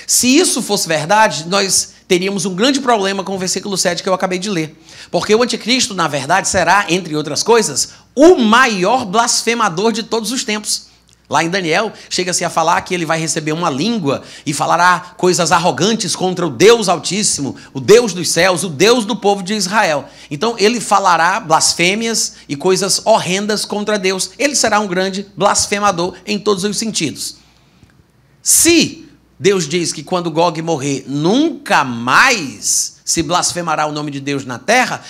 se isso fosse verdade, nós teríamos um grande problema com o versículo 7 que eu acabei de ler. Porque o anticristo, na verdade, será, entre outras coisas, o maior blasfemador de todos os tempos. Lá em Daniel, chega-se a falar que ele vai receber uma língua e falará coisas arrogantes contra o Deus Altíssimo, o Deus dos céus, o Deus do povo de Israel. Então ele falará blasfêmias e coisas horrendas contra Deus. Ele será um grande blasfemador em todos os sentidos. Se Deus diz que quando Gog morrer, nunca mais se blasfemará o nome de Deus na terra,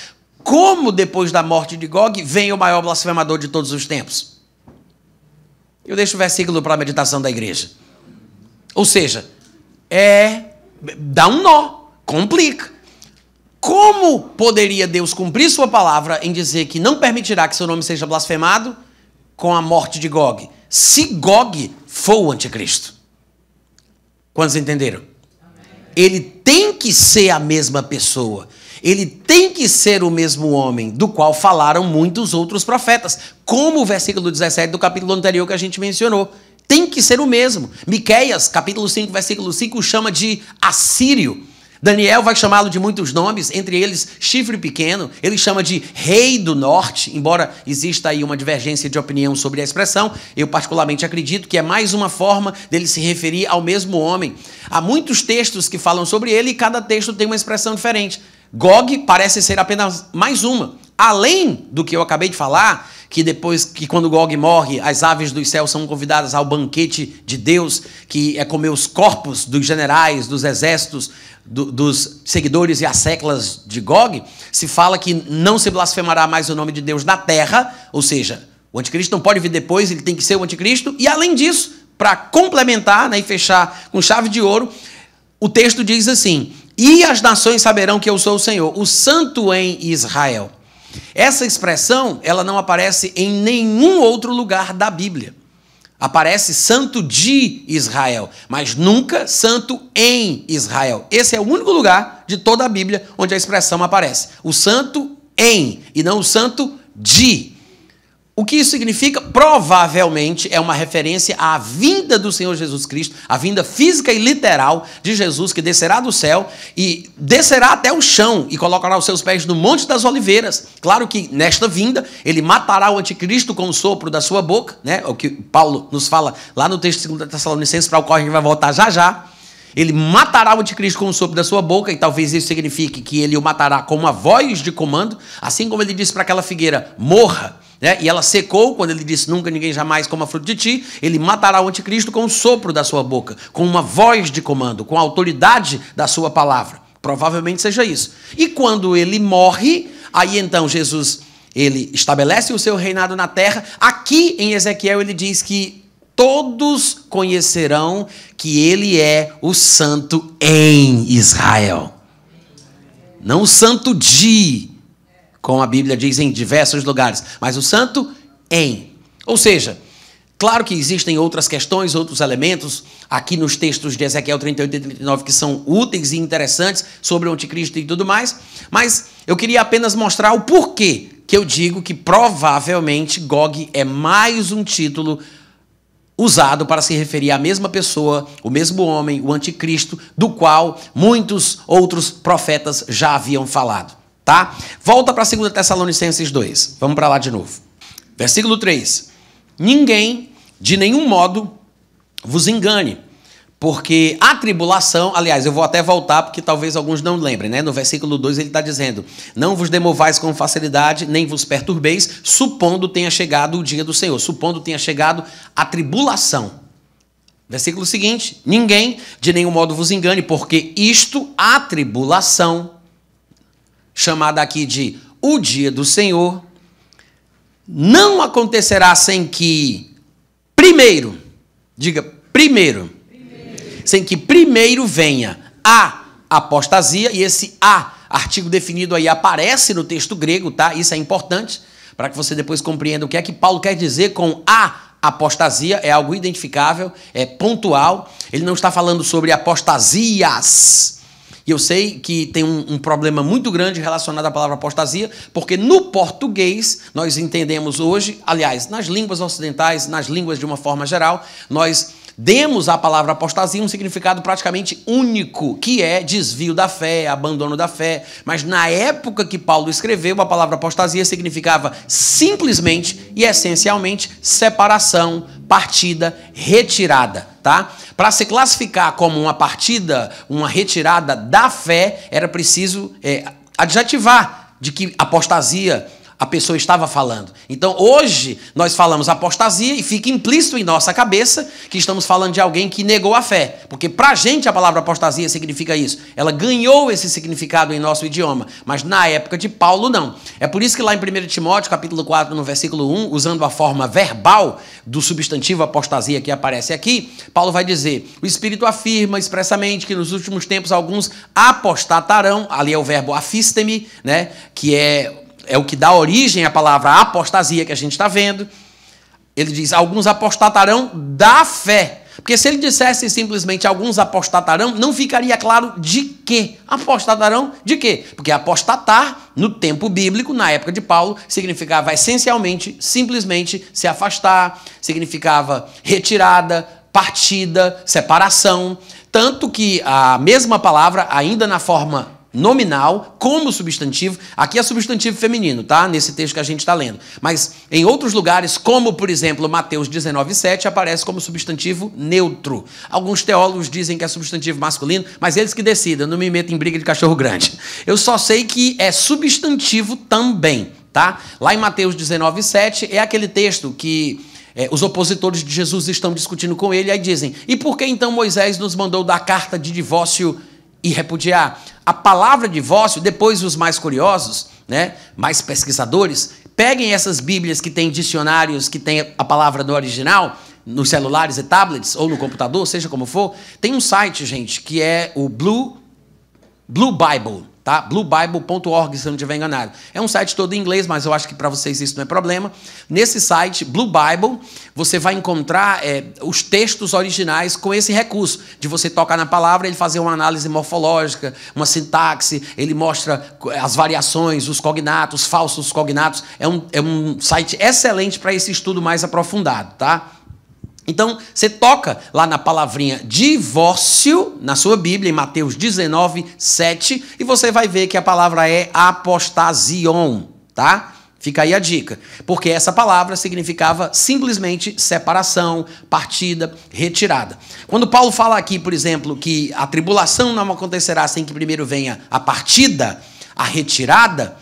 como depois da morte de Gog vem o maior blasfemador de todos os tempos? Eu deixo o versículo para a meditação da igreja. Ou seja, é dá um nó, complica. Como poderia Deus cumprir sua palavra em dizer que não permitirá que seu nome seja blasfemado com a morte de Gog? Se Gog for o anticristo. Quantos entenderam? Ele tem que ser a mesma pessoa. Ele tem que ser o mesmo homem, do qual falaram muitos outros profetas, como o versículo 17 do capítulo anterior que a gente mencionou. Tem que ser o mesmo. Miqueias, capítulo 5, versículo 5, chama de assírio. Daniel vai chamá-lo de muitos nomes, entre eles chifre pequeno, ele chama de rei do norte, embora exista aí uma divergência de opinião sobre a expressão, eu particularmente acredito que é mais uma forma dele se referir ao mesmo homem. Há muitos textos que falam sobre ele e cada texto tem uma expressão diferente. Gog parece ser apenas mais uma. Além do que eu acabei de falar, que depois que quando Gog morre, as aves dos céus são convidadas ao banquete de Deus, que é comer os corpos dos generais, dos exércitos, do, dos seguidores e as seclas de Gog, se fala que não se blasfemará mais o nome de Deus na terra, ou seja, o anticristo não pode vir depois, ele tem que ser o anticristo, e além disso, para complementar né, e fechar com chave de ouro, o texto diz assim: e as nações saberão que eu sou o Senhor, o santo em Israel. Essa expressão, ela não aparece em nenhum outro lugar da Bíblia. Aparece santo de Israel, mas nunca santo em Israel. Esse é o único lugar de toda a Bíblia onde a expressão aparece. O santo em, e não o santo de. O que isso significa? Provavelmente é uma referência à vinda do Senhor Jesus Cristo, a vinda física e literal de Jesus, que descerá do céu e descerá até o chão e colocará os seus pés no Monte das Oliveiras. Claro que nesta vinda ele matará o anticristo com o sopro da sua boca, né? É o que Paulo nos fala lá no texto de 2 Tessalonicenses, para o qual a gente vai voltar já já. Ele matará o anticristo com o sopro da sua boca, e talvez isso signifique que ele o matará com uma voz de comando, assim como ele disse para aquela figueira: morra né? E ela secou quando ele disse: Nunca ninguém jamais coma fruto de ti. Ele matará o anticristo com o sopro da sua boca, com uma voz de comando, com a autoridade da sua palavra. Provavelmente seja isso. E quando ele morre, aí então Jesus ele estabelece o seu reinado na terra. Aqui em Ezequiel ele diz que todos conhecerão que ele é o santo em Israel. Não o santo de como a Bíblia diz em diversos lugares, mas o santo em. Ou seja, claro que existem outras questões, outros elementos aqui nos textos de Ezequiel 38 e 39 que são úteis e interessantes sobre o anticristo e tudo mais, mas eu queria apenas mostrar o porquê que eu digo que provavelmente Gog é mais um título usado para se referir à mesma pessoa, o mesmo homem, o anticristo, do qual muitos outros profetas já haviam falado tá? Volta para 2 Tessalonicenses 2. Vamos para lá de novo. Versículo 3. Ninguém, de nenhum modo, vos engane, porque a tribulação, aliás, eu vou até voltar porque talvez alguns não lembrem, né? No versículo 2 ele está dizendo: Não vos demovais com facilidade, nem vos perturbeis, supondo tenha chegado o dia do Senhor, supondo tenha chegado a tribulação. Versículo seguinte: Ninguém de nenhum modo vos engane, porque isto, a tribulação, chamada aqui de o dia do Senhor, não acontecerá sem que, primeiro, diga primeiro, primeiro. sem que primeiro venha a apostasia, e esse a, artigo definido aí, aparece no texto grego, tá? Isso é importante para que você depois compreenda o que é que Paulo quer dizer com a apostasia, é algo identificável, é pontual. Ele não está falando sobre apostasias e eu sei que tem um, um, problema muito grande relacionado à palavra apostasia, porque no português nós entendemos hoje, aliás, nas línguas ocidentais, nas línguas de uma forma geral, nós Demos à palavra apostasia um significado praticamente único, que é desvio da fé, abandono da fé. Mas na época que Paulo escreveu, a palavra apostasia significava simplesmente e essencialmente separação, partida, retirada, tá? Para se classificar como uma partida, uma retirada da fé, era preciso é, adjetivar de que apostasia a pessoa estava falando. Então, hoje, nós falamos apostasia e fica implícito em nossa cabeça que estamos falando de alguém que negou a fé. Porque, para a gente, a palavra apostasia significa isso. Ela ganhou esse significado em nosso idioma. Mas, na época de Paulo, não. É por isso que, lá em 1 Timóteo, capítulo 4, no versículo 1, usando a forma verbal do substantivo apostasia que aparece aqui, Paulo vai dizer: O Espírito afirma expressamente que nos últimos tempos alguns apostatarão. Ali é o verbo afisteme, né? Que é é o que dá origem à palavra apostasia que a gente está vendo. Ele diz: alguns apostatarão da fé. Porque se ele dissesse simplesmente alguns apostatarão, não ficaria claro de quê. Apostatarão de quê? Porque apostatar, no tempo bíblico, na época de Paulo, significava essencialmente, simplesmente se afastar, significava retirada, partida, separação. Tanto que a mesma palavra, ainda na forma nominal como substantivo. Aqui é substantivo feminino, tá? Nesse texto que a gente está lendo. Mas em outros lugares, como por exemplo Mateus 19,7, aparece como substantivo neutro. Alguns teólogos dizem que é substantivo masculino, mas eles que decidam, não me meto em briga de cachorro grande. Eu só sei que é substantivo também, tá? Lá em Mateus 19,7 é aquele texto que. É, os opositores de Jesus estão discutindo com ele, aí dizem: e por que então Moisés nos mandou dar carta de divórcio e repudiar. A palavra divórcio, depois os mais curiosos, né, mais pesquisadores, peguem essas bíblias que têm dicionários, que tem a palavra no original, nos celulares e tablets, ou no computador, seja como for. Tem um site, gente, que é o Blue, Blue Bible tá? bluebible.org, se eu não estiver enganado. É um site todo em inglês, mas eu acho que para vocês isso não é problema. Nesse site, Blue Bible, você vai encontrar é, os textos originais com esse recurso de você tocar na palavra, ele fazer uma análise morfológica, uma sintaxe, ele mostra eh, as variações, os cognatos, falsos cognatos. É um, é um site excelente para esse estudo mais aprofundado, tá? Então, você toca lá na palavrinha divórcio na sua Bíblia, em Mateus 19, 7, e você vai ver que a palavra é apostasion, tá? Fica aí a dica, porque essa palavra significava simplesmente separação, partida, retirada. Quando Paulo fala aqui, por exemplo, que a tribulação não acontecerá sem que primeiro venha a partida, a retirada,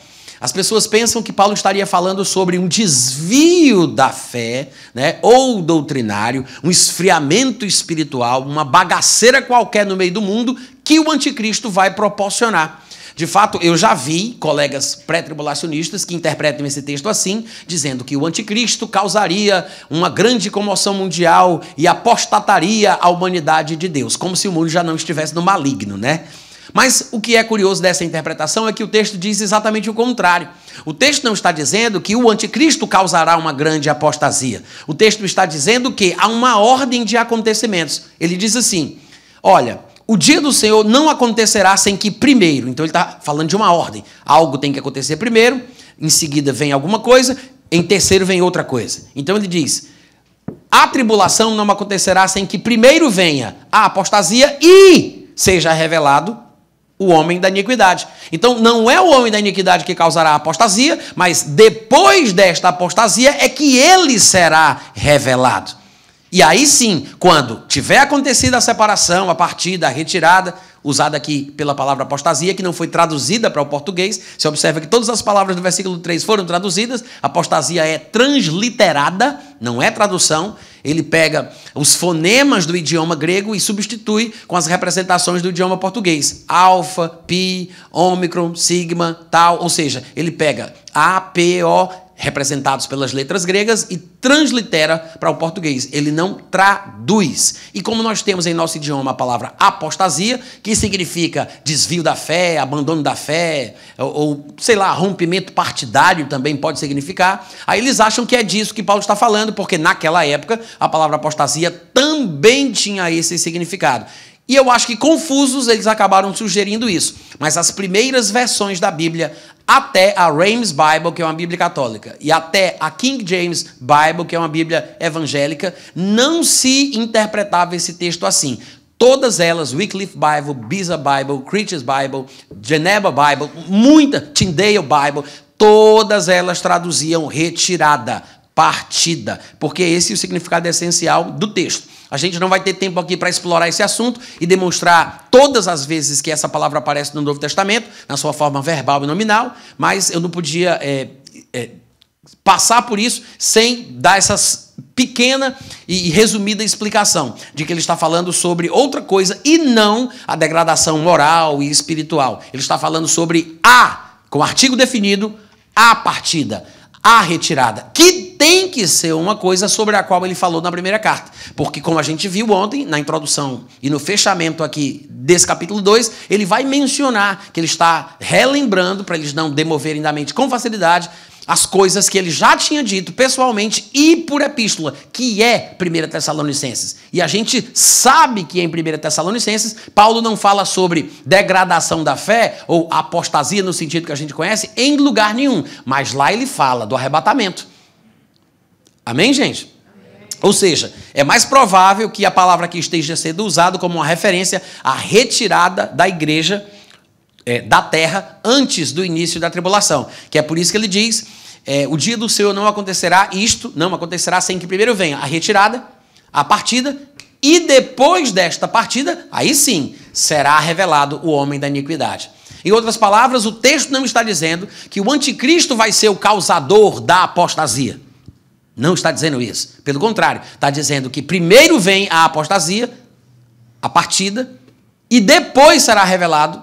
as pessoas pensam que Paulo estaria falando sobre um desvio da fé, né, ou doutrinário, um esfriamento espiritual, uma bagaceira qualquer no meio do mundo que o anticristo vai proporcionar. De fato, eu já vi colegas pré-tribulacionistas que interpretam esse texto assim, dizendo que o anticristo causaria uma grande comoção mundial e apostataria a humanidade de Deus, como se o mundo já não estivesse no maligno, né? Mas o que é curioso dessa interpretação é que o texto diz exatamente o contrário. O texto não está dizendo que o anticristo causará uma grande apostasia. O texto está dizendo que há uma ordem de acontecimentos. Ele diz assim: olha, o dia do Senhor não acontecerá sem que primeiro. Então ele está falando de uma ordem. Algo tem que acontecer primeiro, em seguida vem alguma coisa, em terceiro vem outra coisa. Então ele diz: a tribulação não acontecerá sem que primeiro venha a apostasia e seja revelado o homem da iniquidade. Então, não é o homem da iniquidade que causará a apostasia, mas depois desta apostasia é que ele será revelado. E aí sim, quando tiver acontecido a separação, a partida, a retirada, usada aqui pela palavra apostasia, que não foi traduzida para o português, você observa que todas as palavras do versículo 3 foram traduzidas, apostasia é transliterada, não é tradução, ele pega os fonemas do idioma grego e substitui com as representações do idioma português. Alfa, pi, ômicron, sigma, tal. Ou seja, ele pega A, P, O, representados pelas letras gregas e translitera para o português. Ele não traduz. E como nós temos em nosso idioma a palavra apostasia, que significa desvio da fé, abandono da fé, ou, ou sei lá, rompimento partidário também pode significar. Aí eles acham que é disso que Paulo está falando, porque naquela época a palavra apostasia também tinha esse significado. E eu acho que confusos eles acabaram sugerindo isso. Mas as primeiras versões da Bíblia, até a Rheims Bible, que é uma Bíblia católica, e até a King James Bible, que é uma Bíblia evangélica, não se interpretava esse texto assim. Todas elas, Wycliffe Bible, Biza Bible, Creatures Bible, Geneva Bible, muita, Tyndale Bible, todas elas traduziam retirada, partida, porque esse é o significado essencial do texto. A gente não vai ter tempo aqui para explorar esse assunto e demonstrar todas as vezes que essa palavra aparece no Novo Testamento, na sua forma verbal e nominal, mas eu não podia é, é, passar por isso sem dar essa pequena e resumida explicação de que ele está falando sobre outra coisa e não a degradação moral e espiritual. Ele está falando sobre a, com artigo definido, a partida a retirada, que tem que ser uma coisa sobre a qual ele falou na primeira carta. Porque, como a gente viu ontem, na introdução e no fechamento aqui desse capítulo 2, ele vai mencionar que ele está relembrando, para eles não demoverem da mente com facilidade, as coisas que ele já tinha dito pessoalmente e por epístola, que é 1 Tessalonicenses. E a gente sabe que em 1 Tessalonicenses, Paulo não fala sobre degradação da fé ou apostasia no sentido que a gente conhece em lugar nenhum, mas lá ele fala do arrebatamento. Amém, gente? Ou seja, é mais provável que a palavra aqui esteja sendo usada como uma referência à retirada da igreja é, da terra antes do início da tribulação. Que é por isso que ele diz: é, o dia do Senhor não acontecerá, isto não acontecerá sem que primeiro venha a retirada, a partida, e depois desta partida, aí sim será revelado o homem da iniquidade. Em outras palavras, o texto não está dizendo que o anticristo vai ser o causador da apostasia. Não está dizendo isso. Pelo contrário, está dizendo que primeiro vem a apostasia, a partida, e depois será revelado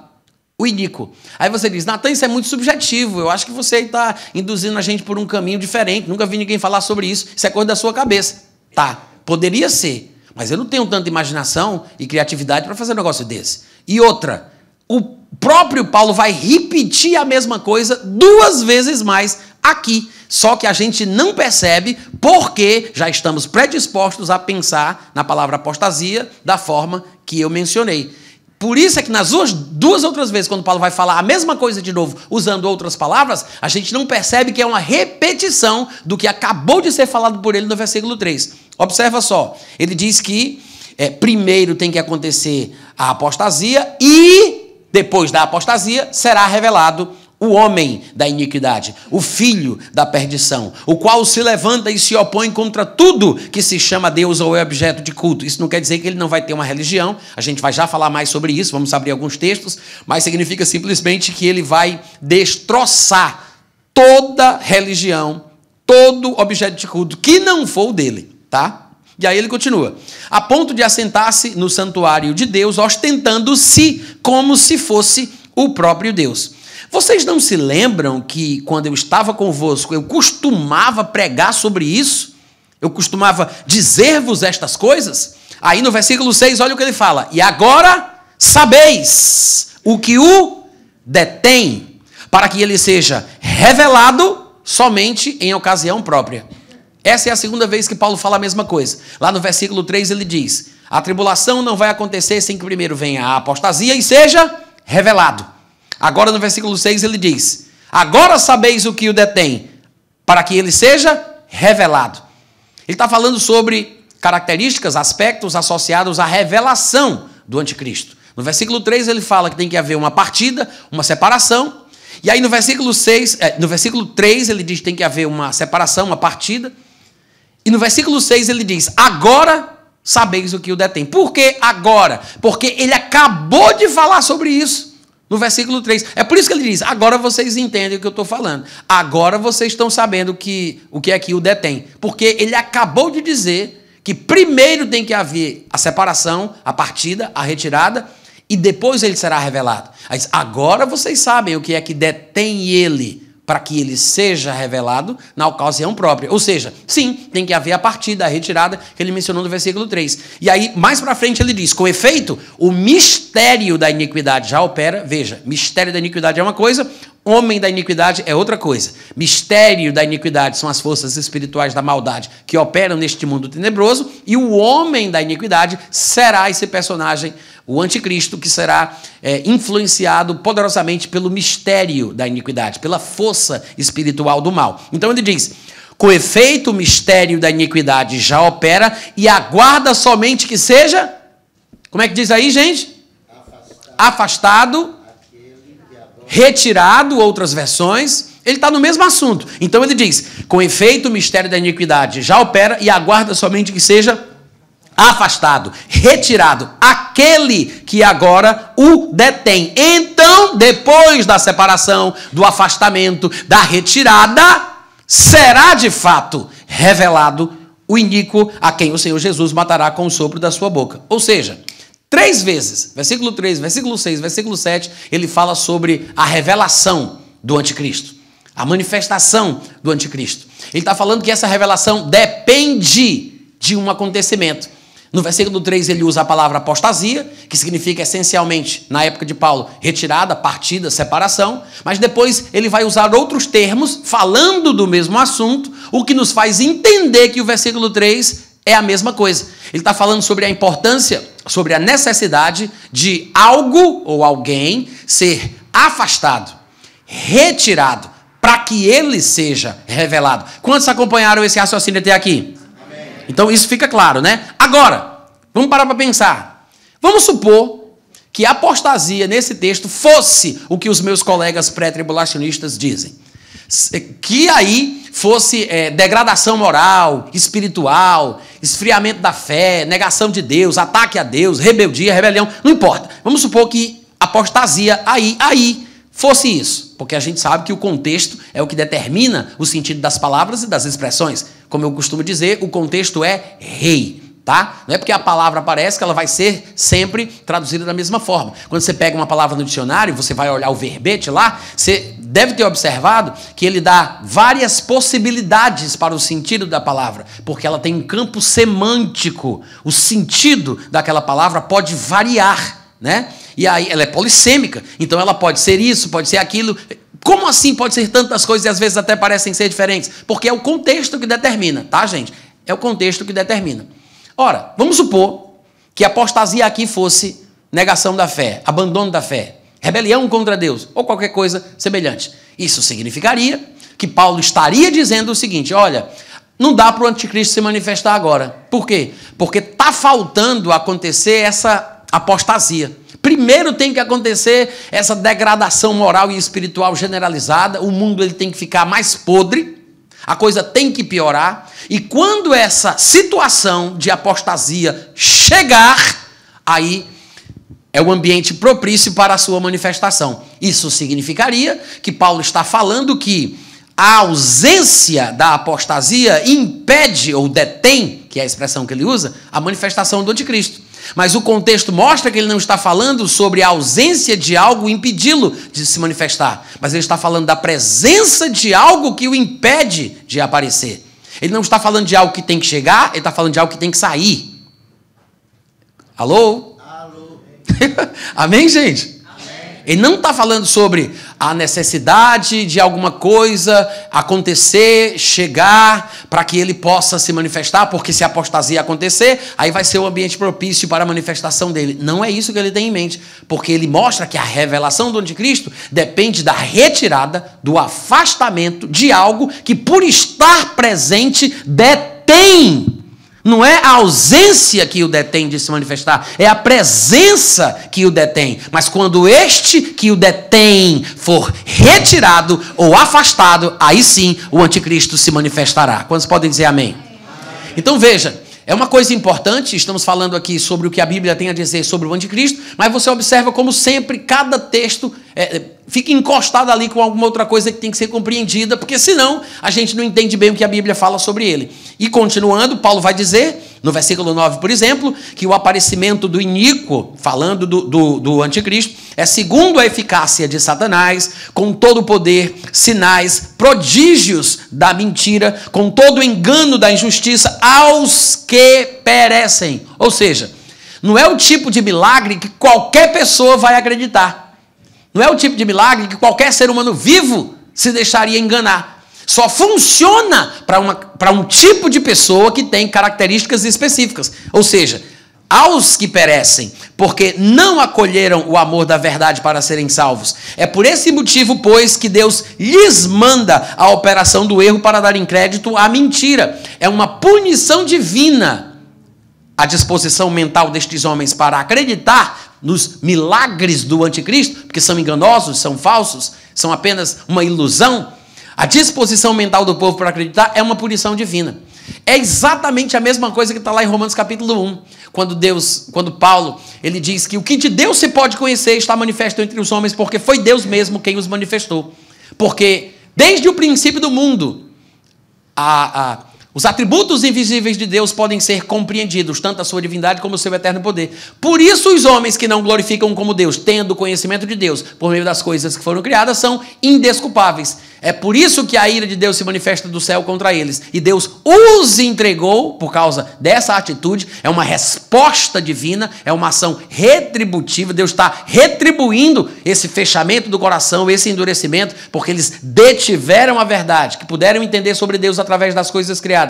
o Aí você diz, Natan, isso é muito subjetivo. Eu acho que você está induzindo a gente por um caminho diferente. Nunca vi ninguém falar sobre isso. Isso é coisa da sua cabeça. Tá, poderia ser. Mas eu não tenho tanta imaginação e criatividade para fazer um negócio desse. E outra, o próprio Paulo vai repetir a mesma coisa duas vezes mais aqui. Só que a gente não percebe porque já estamos predispostos a pensar na palavra apostasia da forma que eu mencionei. Por isso é que nas duas, duas outras vezes, quando Paulo vai falar a mesma coisa de novo, usando outras palavras, a gente não percebe que é uma repetição do que acabou de ser falado por ele no versículo 3. Observa só, ele diz que é, primeiro tem que acontecer a apostasia e depois da apostasia será revelado o homem da iniquidade, o filho da perdição, o qual se levanta e se opõe contra tudo que se chama Deus ou é objeto de culto. Isso não quer dizer que ele não vai ter uma religião, a gente vai já falar mais sobre isso, vamos abrir alguns textos, mas significa simplesmente que ele vai destroçar toda religião, todo objeto de culto que não for o dele, tá? E aí ele continua: a ponto de assentar-se no santuário de Deus, ostentando-se como se fosse o próprio Deus. Vocês não se lembram que quando eu estava convosco, eu costumava pregar sobre isso? Eu costumava dizer-vos estas coisas? Aí no versículo 6, olha o que ele fala: E agora sabeis o que o detém, para que ele seja revelado somente em ocasião própria. Essa é a segunda vez que Paulo fala a mesma coisa. Lá no versículo 3 ele diz: A tribulação não vai acontecer sem que primeiro venha a apostasia e seja revelado. Agora no versículo 6 ele diz: Agora sabeis o que o detém, para que ele seja revelado. Ele está falando sobre características, aspectos associados à revelação do anticristo. No versículo 3 ele fala que tem que haver uma partida, uma separação. E aí no versículo 6, é, no versículo 3 ele diz que tem que haver uma separação, uma partida. E no versículo 6 ele diz: "Agora sabeis o que o detém". Por que agora? Porque ele acabou de falar sobre isso. No versículo 3. É por isso que ele diz: agora vocês entendem o que eu estou falando. Agora vocês estão sabendo que, o que é que o detém. Porque ele acabou de dizer que primeiro tem que haver a separação, a partida, a retirada, e depois ele será revelado. agora vocês sabem o que é que detém ele para que ele seja revelado na ocasião própria. Ou seja, sim, tem que haver a partida, a retirada que ele mencionou no versículo 3. E aí, mais para frente, ele diz: com efeito, o mistério da iniquidade já opera. Veja, mistério da iniquidade é uma coisa, Homem da iniquidade é outra coisa. Mistério da iniquidade são as forças espirituais da maldade que operam neste mundo tenebroso. E o homem da iniquidade será esse personagem, o anticristo, que será é, influenciado poderosamente pelo mistério da iniquidade, pela força espiritual do mal. Então ele diz: com efeito, o mistério da iniquidade já opera e aguarda somente que seja. Como é que diz aí, gente? Afastado, afastado retirado, outras versões, ele está no mesmo assunto. Então ele diz: com efeito, o mistério da iniquidade já opera e aguarda somente que seja afastado, retirado, aquele que agora o detém. Então, depois da separação, do afastamento, da retirada, será de fato revelado o iníquo a quem o Senhor Jesus matará com o sopro da sua boca. Ou seja, Três vezes, versículo 3, versículo 6, versículo 7, ele fala sobre a revelação do anticristo, a manifestação do anticristo. Ele está falando que essa revelação depende de um acontecimento. No versículo 3 ele usa a palavra apostasia, que significa essencialmente, na época de Paulo, retirada, partida, separação, mas depois ele vai usar outros termos, falando do mesmo assunto, o que nos faz entender que o versículo 3 é a mesma coisa. Ele está falando sobre a importância, sobre a necessidade de algo ou alguém ser afastado, retirado, para que ele seja revelado. Quantos acompanharam esse raciocínio até aqui? Então isso fica claro, né? Agora, vamos parar para pensar. Vamos supor que a apostasia nesse texto fosse o que os meus colegas pré-tribulacionistas dizem. Que aí fosse é, degradação moral, espiritual, esfriamento da fé, negação de Deus, ataque a Deus, rebeldia, rebelião, não importa. Vamos supor que apostasia aí, aí fosse isso, porque a gente sabe que o contexto é o que determina o sentido das palavras e das expressões. Como eu costumo dizer, o contexto é rei tá? Não é porque a palavra aparece que ela vai ser sempre traduzida da mesma forma. Quando você pega uma palavra no dicionário, você vai olhar o verbete lá, você deve ter observado que ele dá várias possibilidades para o sentido da palavra, porque ela tem um campo semântico. O sentido daquela palavra pode variar, né? E aí ela é polissêmica, então ela pode ser isso, pode ser aquilo. Como assim pode ser tantas coisas e às vezes até parecem ser diferentes? Porque é o contexto que determina, tá, gente? É o contexto que determina. Ora, vamos supor que apostasia aqui fosse negação da fé, abandono da fé, rebelião contra Deus ou qualquer coisa semelhante. Isso significaria que Paulo estaria dizendo o seguinte: olha, não dá para o anticristo se manifestar agora. Por quê? Porque está faltando acontecer essa apostasia. Primeiro tem que acontecer essa degradação moral e espiritual generalizada, o mundo ele tem que ficar mais podre a coisa tem que piorar. E quando essa situação de apostasia chegar, aí é o ambiente propício para a sua manifestação. Isso significaria que Paulo está falando que a ausência da apostasia impede ou detém, que é a expressão que ele usa, a manifestação do anticristo. Mas o contexto mostra que ele não está falando sobre a ausência de algo impedi-lo de se manifestar, mas ele está falando da presença de algo que o impede de aparecer. Ele não está falando de algo que tem que chegar, ele está falando de algo que tem que sair. Alô? Alô. Amém, gente? Ele não está falando sobre a necessidade de alguma coisa acontecer, chegar, para que ele possa se manifestar, porque se a apostasia acontecer, aí vai ser o ambiente propício para a manifestação dele. Não é isso que ele tem em mente, porque ele mostra que a revelação do anticristo depende da retirada, do afastamento de algo que, por estar presente, detém não é a ausência que o detém de se manifestar, é a presença que o detém. Mas quando este que o detém for retirado ou afastado, aí sim o anticristo se manifestará. Quantos podem dizer amém? amém. Então veja, é uma coisa importante, estamos falando aqui sobre o que a Bíblia tem a dizer sobre o anticristo, mas você observa como sempre cada texto é, fica encostado ali com alguma outra coisa que tem que ser compreendida, porque senão a gente não entende bem o que a Bíblia fala sobre ele. E continuando, Paulo vai dizer no versículo 9, por exemplo, que o aparecimento do iníquo, falando do, do, do anticristo, é segundo a eficácia de Satanás, com todo o poder, sinais, prodígios da mentira, com todo o engano da injustiça, aos que perecem. Ou seja, não é o tipo de milagre que qualquer pessoa vai acreditar. Não é o tipo de milagre que qualquer ser humano vivo se deixaria enganar. Só funciona para um tipo de pessoa que tem características específicas. Ou seja, aos que perecem, porque não acolheram o amor da verdade para serem salvos. É por esse motivo, pois, que Deus lhes manda a operação do erro para darem crédito à mentira. É uma punição divina a disposição mental destes homens para acreditar nos milagres do anticristo, porque são enganosos, são falsos, são apenas uma ilusão a disposição mental do povo para acreditar é uma punição divina. É exatamente a mesma coisa que está lá em Romanos capítulo 1, quando Deus, quando Paulo, ele diz que o que de Deus se pode conhecer está manifesto entre os homens, porque foi Deus mesmo quem os manifestou. Porque desde o princípio do mundo, a, a os atributos invisíveis de Deus podem ser compreendidos, tanto a sua divindade como o seu eterno poder. Por isso, os homens que não glorificam como Deus, tendo conhecimento de Deus por meio das coisas que foram criadas, são indesculpáveis. É por isso que a ira de Deus se manifesta do céu contra eles. E Deus os entregou por causa dessa atitude. É uma resposta divina, é uma ação retributiva. Deus está retribuindo esse fechamento do coração, esse endurecimento, porque eles detiveram a verdade, que puderam entender sobre Deus através das coisas criadas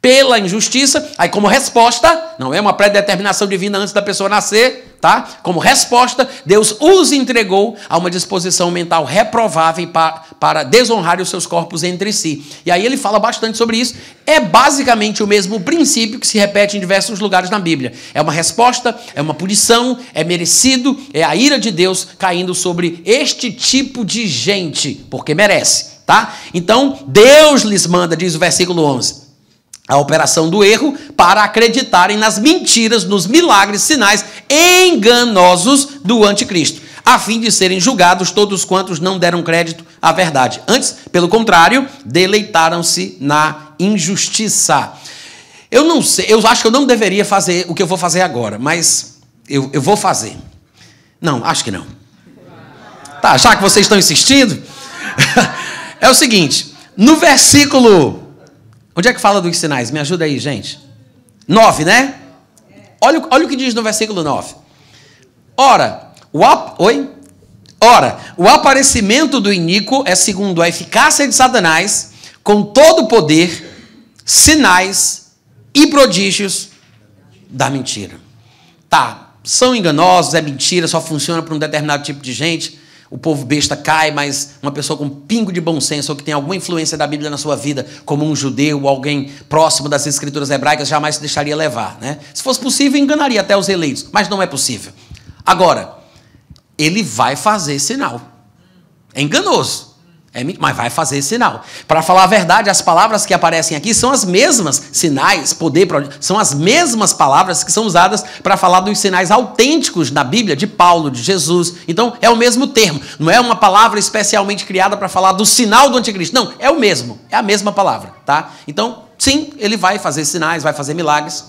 pela injustiça, aí como resposta, não é uma predeterminação divina antes da pessoa nascer, tá? Como resposta, Deus os entregou a uma disposição mental reprovável para, para desonrar os seus corpos entre si. E aí ele fala bastante sobre isso. É basicamente o mesmo princípio que se repete em diversos lugares na Bíblia. É uma resposta, é uma punição, é merecido, é a ira de Deus caindo sobre este tipo de gente, porque merece, tá? Então, Deus lhes manda, diz o versículo 11 a operação do erro para acreditarem nas mentiras, nos milagres, sinais enganosos do anticristo, a fim de serem julgados todos quantos não deram crédito à verdade. Antes, pelo contrário, deleitaram-se na injustiça. Eu não sei, eu acho que eu não deveria fazer o que eu vou fazer agora, mas eu, eu vou fazer. Não, acho que não. Tá, já que vocês estão insistindo, é o seguinte: no versículo Onde é que fala dos sinais? Me ajuda aí, gente. 9, né? Olha, olha o que diz no versículo 9. Ora, o ap... Oi? Ora, o aparecimento do iníquo é segundo a eficácia de Satanás, com todo o poder, sinais e prodígios da mentira. Tá, são enganosos, é mentira, só funciona para um determinado tipo de gente o povo besta cai, mas uma pessoa com um pingo de bom senso ou que tem alguma influência da Bíblia na sua vida, como um judeu, alguém próximo das escrituras hebraicas, jamais se deixaria levar. Né? Se fosse possível, enganaria até os eleitos, mas não é possível. Agora, ele vai fazer sinal. É enganoso. É, mas vai fazer sinal. Para falar a verdade, as palavras que aparecem aqui são as mesmas sinais, poder, são as mesmas palavras que são usadas para falar dos sinais autênticos da Bíblia, de Paulo, de Jesus. Então é o mesmo termo. Não é uma palavra especialmente criada para falar do sinal do anticristo. Não, é o mesmo. É a mesma palavra, tá? Então, sim, ele vai fazer sinais, vai fazer milagres.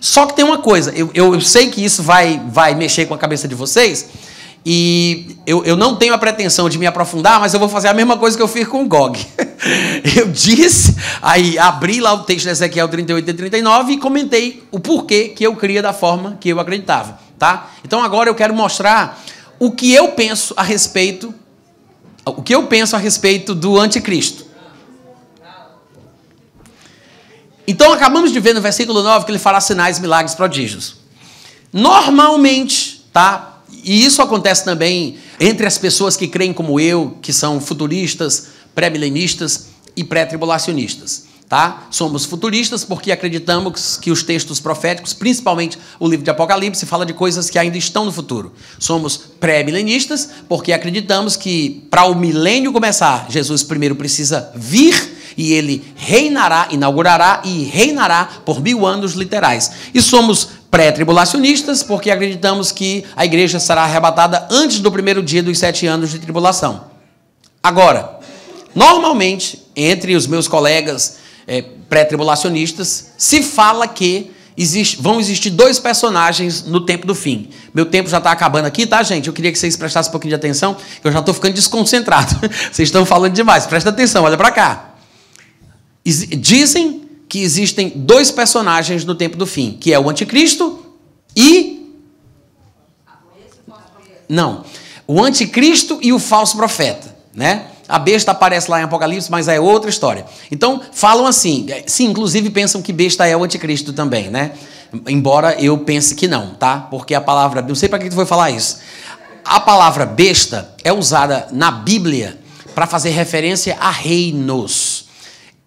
Só que tem uma coisa, eu, eu, eu sei que isso vai, vai mexer com a cabeça de vocês. E eu, eu não tenho a pretensão de me aprofundar, mas eu vou fazer a mesma coisa que eu fiz com o Gog. eu disse, aí abri lá o texto de Ezequiel 38 e 39 e comentei o porquê que eu cria da forma que eu acreditava, tá? Então agora eu quero mostrar o que eu penso a respeito o que eu penso a respeito do anticristo. Então acabamos de ver no versículo 9 que ele fará sinais, milagres, prodígios. Normalmente, tá? E isso acontece também entre as pessoas que creem como eu, que são futuristas, pré-milenistas e pré-tribulacionistas. Tá? Somos futuristas porque acreditamos que os textos proféticos, principalmente o livro de Apocalipse, fala de coisas que ainda estão no futuro. Somos pré-milenistas porque acreditamos que para o milênio começar, Jesus primeiro precisa vir e ele reinará, inaugurará e reinará por mil anos literais. E somos pré-tribulacionistas, porque acreditamos que a igreja será arrebatada antes do primeiro dia dos sete anos de tribulação. Agora, normalmente, entre os meus colegas é, pré-tribulacionistas, se fala que existe, vão existir dois personagens no tempo do fim. Meu tempo já está acabando aqui, tá, gente? Eu queria que vocês prestassem um pouquinho de atenção, que eu já estou ficando desconcentrado. vocês estão falando demais, presta atenção, olha para cá. Dizem que existem dois personagens no tempo do fim, que é o anticristo e Não. O anticristo e o falso profeta, né? A besta aparece lá em Apocalipse, mas é outra história. Então, falam assim, sim, inclusive pensam que besta é o anticristo também, né? Embora eu pense que não, tá? Porque a palavra, não sei para que tu foi falar isso. A palavra besta é usada na Bíblia para fazer referência a reinos.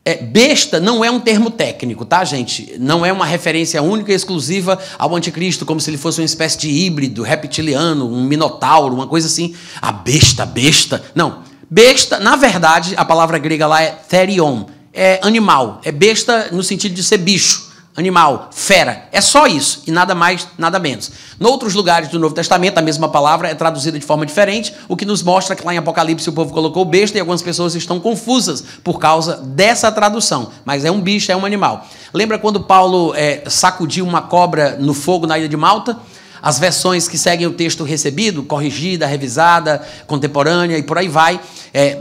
É, besta não é um termo técnico, tá, gente? Não é uma referência única e exclusiva ao anticristo, como se ele fosse uma espécie de híbrido reptiliano, um minotauro, uma coisa assim. A besta, besta. Não. Besta, na verdade, a palavra grega lá é therion, é animal, é besta no sentido de ser bicho animal, fera. É só isso e nada mais, nada menos. Noutros lugares do Novo Testamento, a mesma palavra é traduzida de forma diferente, o que nos mostra que lá em Apocalipse o povo colocou besta e algumas pessoas estão confusas por causa dessa tradução. Mas é um bicho, é um animal. Lembra quando Paulo é, sacudiu uma cobra no fogo na ilha de Malta? As versões que seguem o texto recebido, corrigida, revisada, contemporânea e por aí vai, é,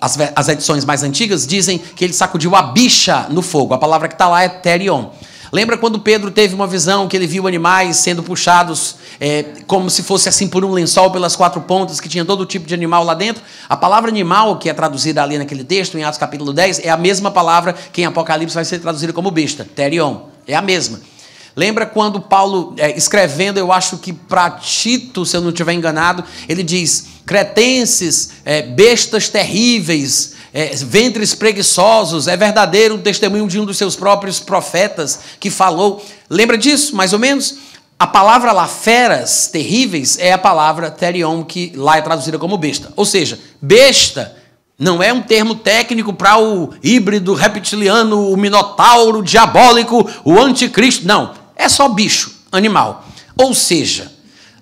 as, as edições mais antigas dizem que ele sacudiu a bicha no fogo. A palavra que está lá é terion. Lembra quando Pedro teve uma visão que ele viu animais sendo puxados é, como se fosse assim por um lençol pelas quatro pontas, que tinha todo tipo de animal lá dentro? A palavra animal, que é traduzida ali naquele texto, em Atos capítulo 10, é a mesma palavra que em Apocalipse vai ser traduzida como besta, terion. É a mesma. Lembra quando Paulo, é, escrevendo, eu acho que para Tito, se eu não estiver enganado, ele diz cretenses, é, bestas terríveis, é, ventres preguiçosos. É verdadeiro o testemunho de um dos seus próprios profetas que falou. Lembra disso, mais ou menos? A palavra lá, feras terríveis, é a palavra terion, que lá é traduzida como besta. Ou seja, besta não é um termo técnico para o híbrido reptiliano, o minotauro diabólico, o anticristo. Não. É só bicho, animal. Ou seja,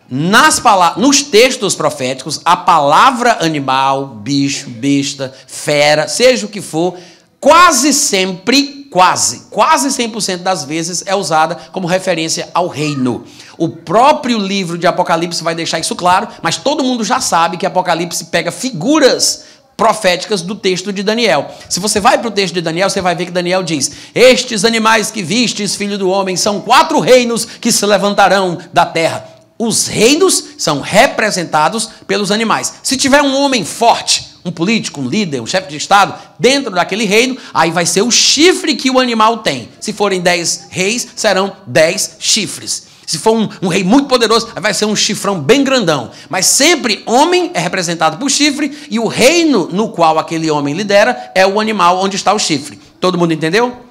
nas nos textos proféticos, a palavra animal, bicho, besta, fera, seja o que for, quase sempre, quase, quase 100% das vezes é usada como referência ao reino. O próprio livro de Apocalipse vai deixar isso claro, mas todo mundo já sabe que Apocalipse pega figuras proféticas do texto de Daniel. Se você vai para o texto de Daniel, você vai ver que Daniel diz: Estes animais que vistes, filho do homem, são quatro reinos que se levantarão da terra os reinos são representados pelos animais. Se tiver um homem forte, um político, um líder, um chefe de Estado, dentro daquele reino, aí vai ser o chifre que o animal tem. Se forem dez reis, serão dez chifres. Se for um, um rei muito poderoso, vai ser um chifrão bem grandão. Mas sempre homem é representado por chifre e o reino no qual aquele homem lidera é o animal onde está o chifre. Todo mundo entendeu?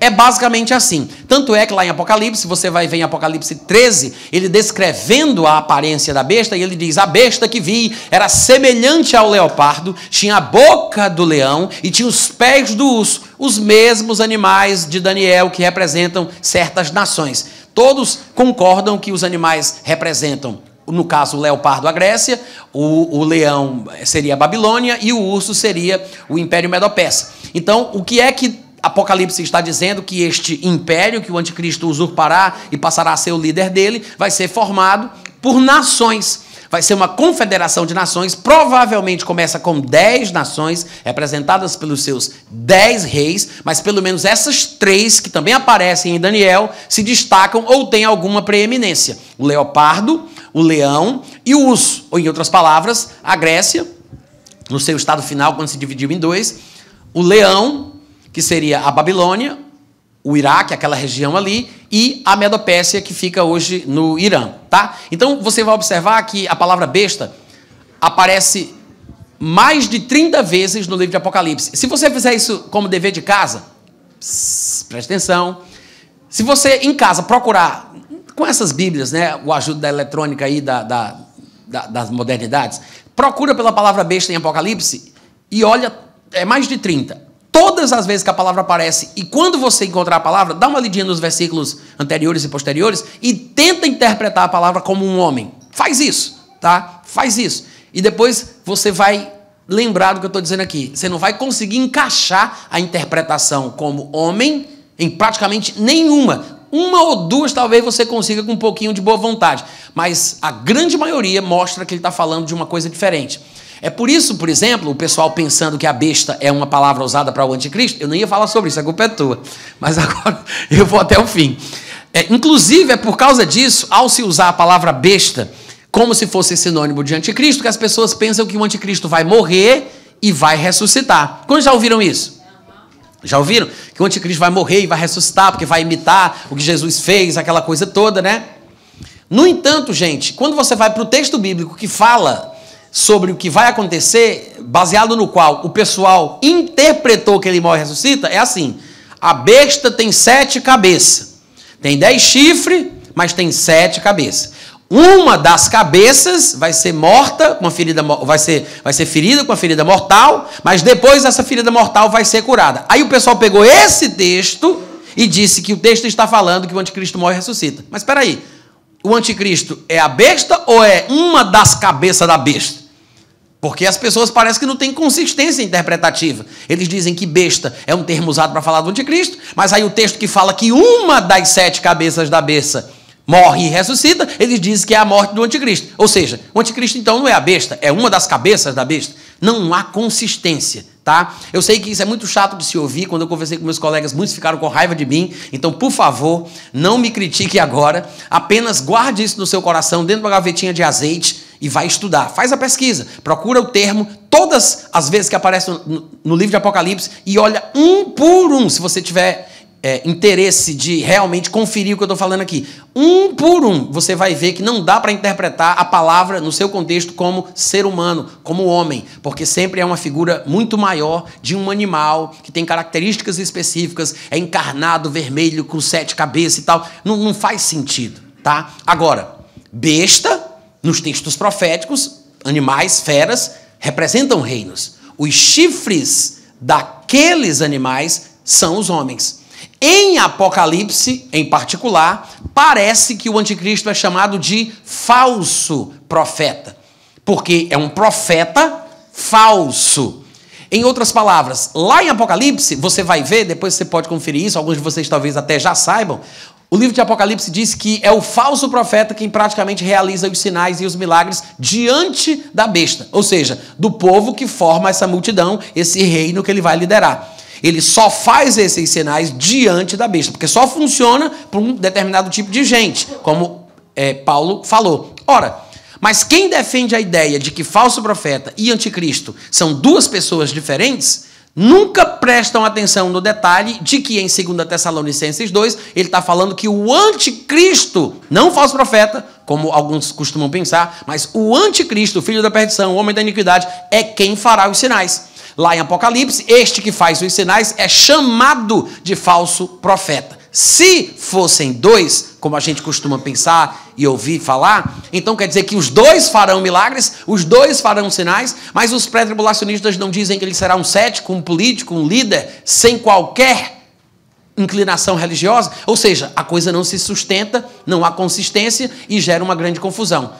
é basicamente assim. Tanto é que lá em Apocalipse, você vai ver em Apocalipse 13, ele descrevendo a aparência da besta, e ele diz: A besta que vi era semelhante ao leopardo, tinha a boca do leão e tinha os pés do urso, os mesmos animais de Daniel que representam certas nações. Todos concordam que os animais representam no caso, o leopardo, a Grécia, o, o, leão seria a Babilônia e o urso seria o Império Medo-Persa. Então, o que é que Apocalipse está dizendo que este império que o anticristo usurpará e passará a ser o líder dele vai ser formado por nações. Vai ser uma confederação de nações, provavelmente começa com dez nações, representadas pelos seus dez reis, mas pelo menos essas três que também aparecem em Daniel se destacam ou têm alguma preeminência: o leopardo, o leão e o urso. Ou, em outras palavras, a Grécia, no seu estado final, quando se dividiu em dois, o leão que seria a Babilônia, o Iraque, aquela região ali, e a Medopécia, que fica hoje no Irã, tá? Então você vai observar que a palavra besta aparece mais de 30 vezes no livro de Apocalipse. Se você fizer isso como dever de casa, pss, preste atenção. Se você em casa procurar com essas Bíblias, né, o ajuda da eletrônica aí da, da, da, das modernidades, procura pela palavra besta em Apocalipse e olha, é mais de 30 todas as vezes que a palavra aparece e quando você encontrar a palavra, dá uma lidinha nos versículos anteriores e posteriores e tenta interpretar a palavra como um homem. Faz isso, tá? Faz isso. E depois você vai lembrar do que eu estou dizendo aqui. Você não vai conseguir encaixar a interpretação como homem em praticamente nenhuma. Uma ou duas talvez você consiga com um pouquinho de boa vontade, mas a grande maioria mostra que ele está falando de uma coisa diferente. É por isso, por exemplo, o pessoal pensando que a besta é uma palavra usada para o anticristo, eu não ia falar sobre isso, a culpa é tua. Mas agora eu vou até o fim. É, inclusive, é por causa disso, ao se usar a palavra besta como se fosse sinônimo de anticristo, que as pessoas pensam que o anticristo vai morrer e vai ressuscitar. Quando já ouviram isso? Já ouviram? Que o anticristo vai morrer e vai ressuscitar, porque vai imitar o que Jesus fez, aquela coisa toda, né? No entanto, gente, quando você vai para o texto bíblico que fala sobre o que vai acontecer, baseado no qual o pessoal interpretou que ele morre e ressuscita, é assim: a besta tem sete cabeças, tem dez chifres, mas tem sete cabeças. Uma das cabeças vai ser morta, uma ferida, vai ser, vai ser ferida com a ferida mortal, mas depois essa ferida mortal vai ser curada. Aí o pessoal pegou esse texto e disse que o texto está falando que o anticristo morre e ressuscita. Mas espera aí, o anticristo é a besta ou é uma das cabeças da besta? Porque as pessoas parecem que não têm consistência interpretativa. Eles dizem que besta é um termo usado para falar do anticristo, mas aí o texto que fala que uma das sete cabeças da besta morre e ressuscita, ele diz que é a morte do anticristo. Ou seja, o anticristo então não é a besta, é uma das cabeças da besta. Não há consistência, tá? Eu sei que isso é muito chato de se ouvir, quando eu conversei com meus colegas, muitos ficaram com raiva de mim. Então, por favor, não me critique agora, apenas guarde isso no seu coração dentro de uma gavetinha de azeite e vai estudar. Faz a pesquisa, procura o termo todas as vezes que aparece no, no livro de Apocalipse e olha um por um, se você tiver é, interesse de realmente conferir o que eu estou falando aqui, um por um, você vai ver que não dá para interpretar a palavra no seu contexto como ser humano, como homem, porque sempre é uma figura muito maior de um animal que tem características específicas, é encarnado, vermelho, com sete cabeças e tal. Não, não faz sentido, tá? Agora, besta, nos textos proféticos, animais, feras, representam reinos. Os chifres daqueles animais são os homens. Em Apocalipse, em particular, parece que o anticristo é chamado de falso profeta, porque é um profeta falso. Em outras palavras, lá em Apocalipse, você vai ver, depois você pode conferir isso, alguns de vocês talvez até já saibam, o livro de Apocalipse diz que é o falso profeta quem praticamente realiza os sinais e os milagres diante da besta, ou seja, do povo que forma essa multidão, esse reino que ele vai liderar. Ele só faz esses sinais diante da besta, porque só funciona para um determinado tipo de gente, como é, Paulo falou. Ora, mas quem defende a ideia de que falso profeta e anticristo são duas pessoas diferentes, nunca prestam atenção no detalhe de que em 2 Tessalonicenses 2, ele está falando que o anticristo, não o falso profeta, como alguns costumam pensar, mas o anticristo, filho da perdição, o homem da iniquidade, é quem fará os sinais lá em Apocalipse, este que faz os sinais é chamado de falso profeta. Se fossem dois, como a gente costuma pensar e ouvir falar, então quer dizer que os dois farão milagres, os dois farão sinais, mas os pré-tribulacionistas não dizem que ele será um cético, um político, um líder, sem qualquer inclinação religiosa. Ou seja, a coisa não se sustenta, não há consistência e gera uma grande confusão.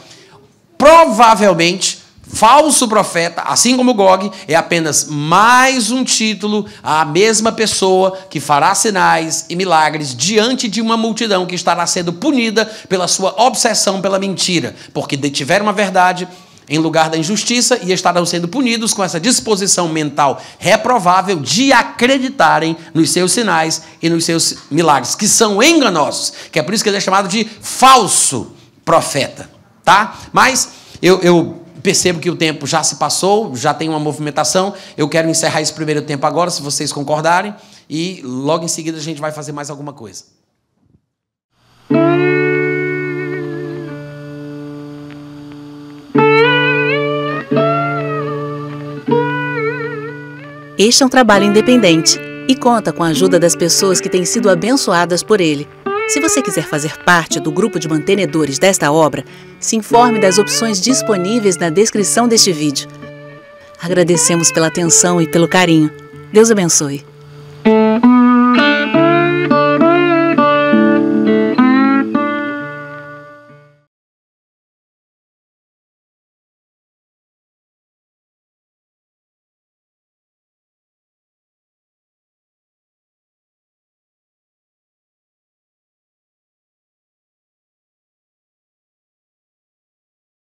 Provavelmente, Falso profeta, assim como Gog, é apenas mais um título à mesma pessoa que fará sinais e milagres diante de uma multidão que estará sendo punida pela sua obsessão pela mentira, porque detiveram uma verdade em lugar da injustiça e estarão sendo punidos com essa disposição mental reprovável de acreditarem nos seus sinais e nos seus milagres, que são enganosos, que é por isso que ele é chamado de falso profeta, tá? Mas eu, eu percebo que o tempo já se passou, já tem uma movimentação. Eu quero encerrar esse primeiro tempo agora, se vocês concordarem, e logo em seguida a gente vai fazer mais alguma coisa. Este é um trabalho independente e conta com a ajuda das pessoas que têm sido abençoadas por ele. Se você quiser fazer parte do grupo de mantenedores desta obra, se informe das opções disponíveis na descrição deste vídeo. Agradecemos pela atenção e pelo carinho. Deus abençoe.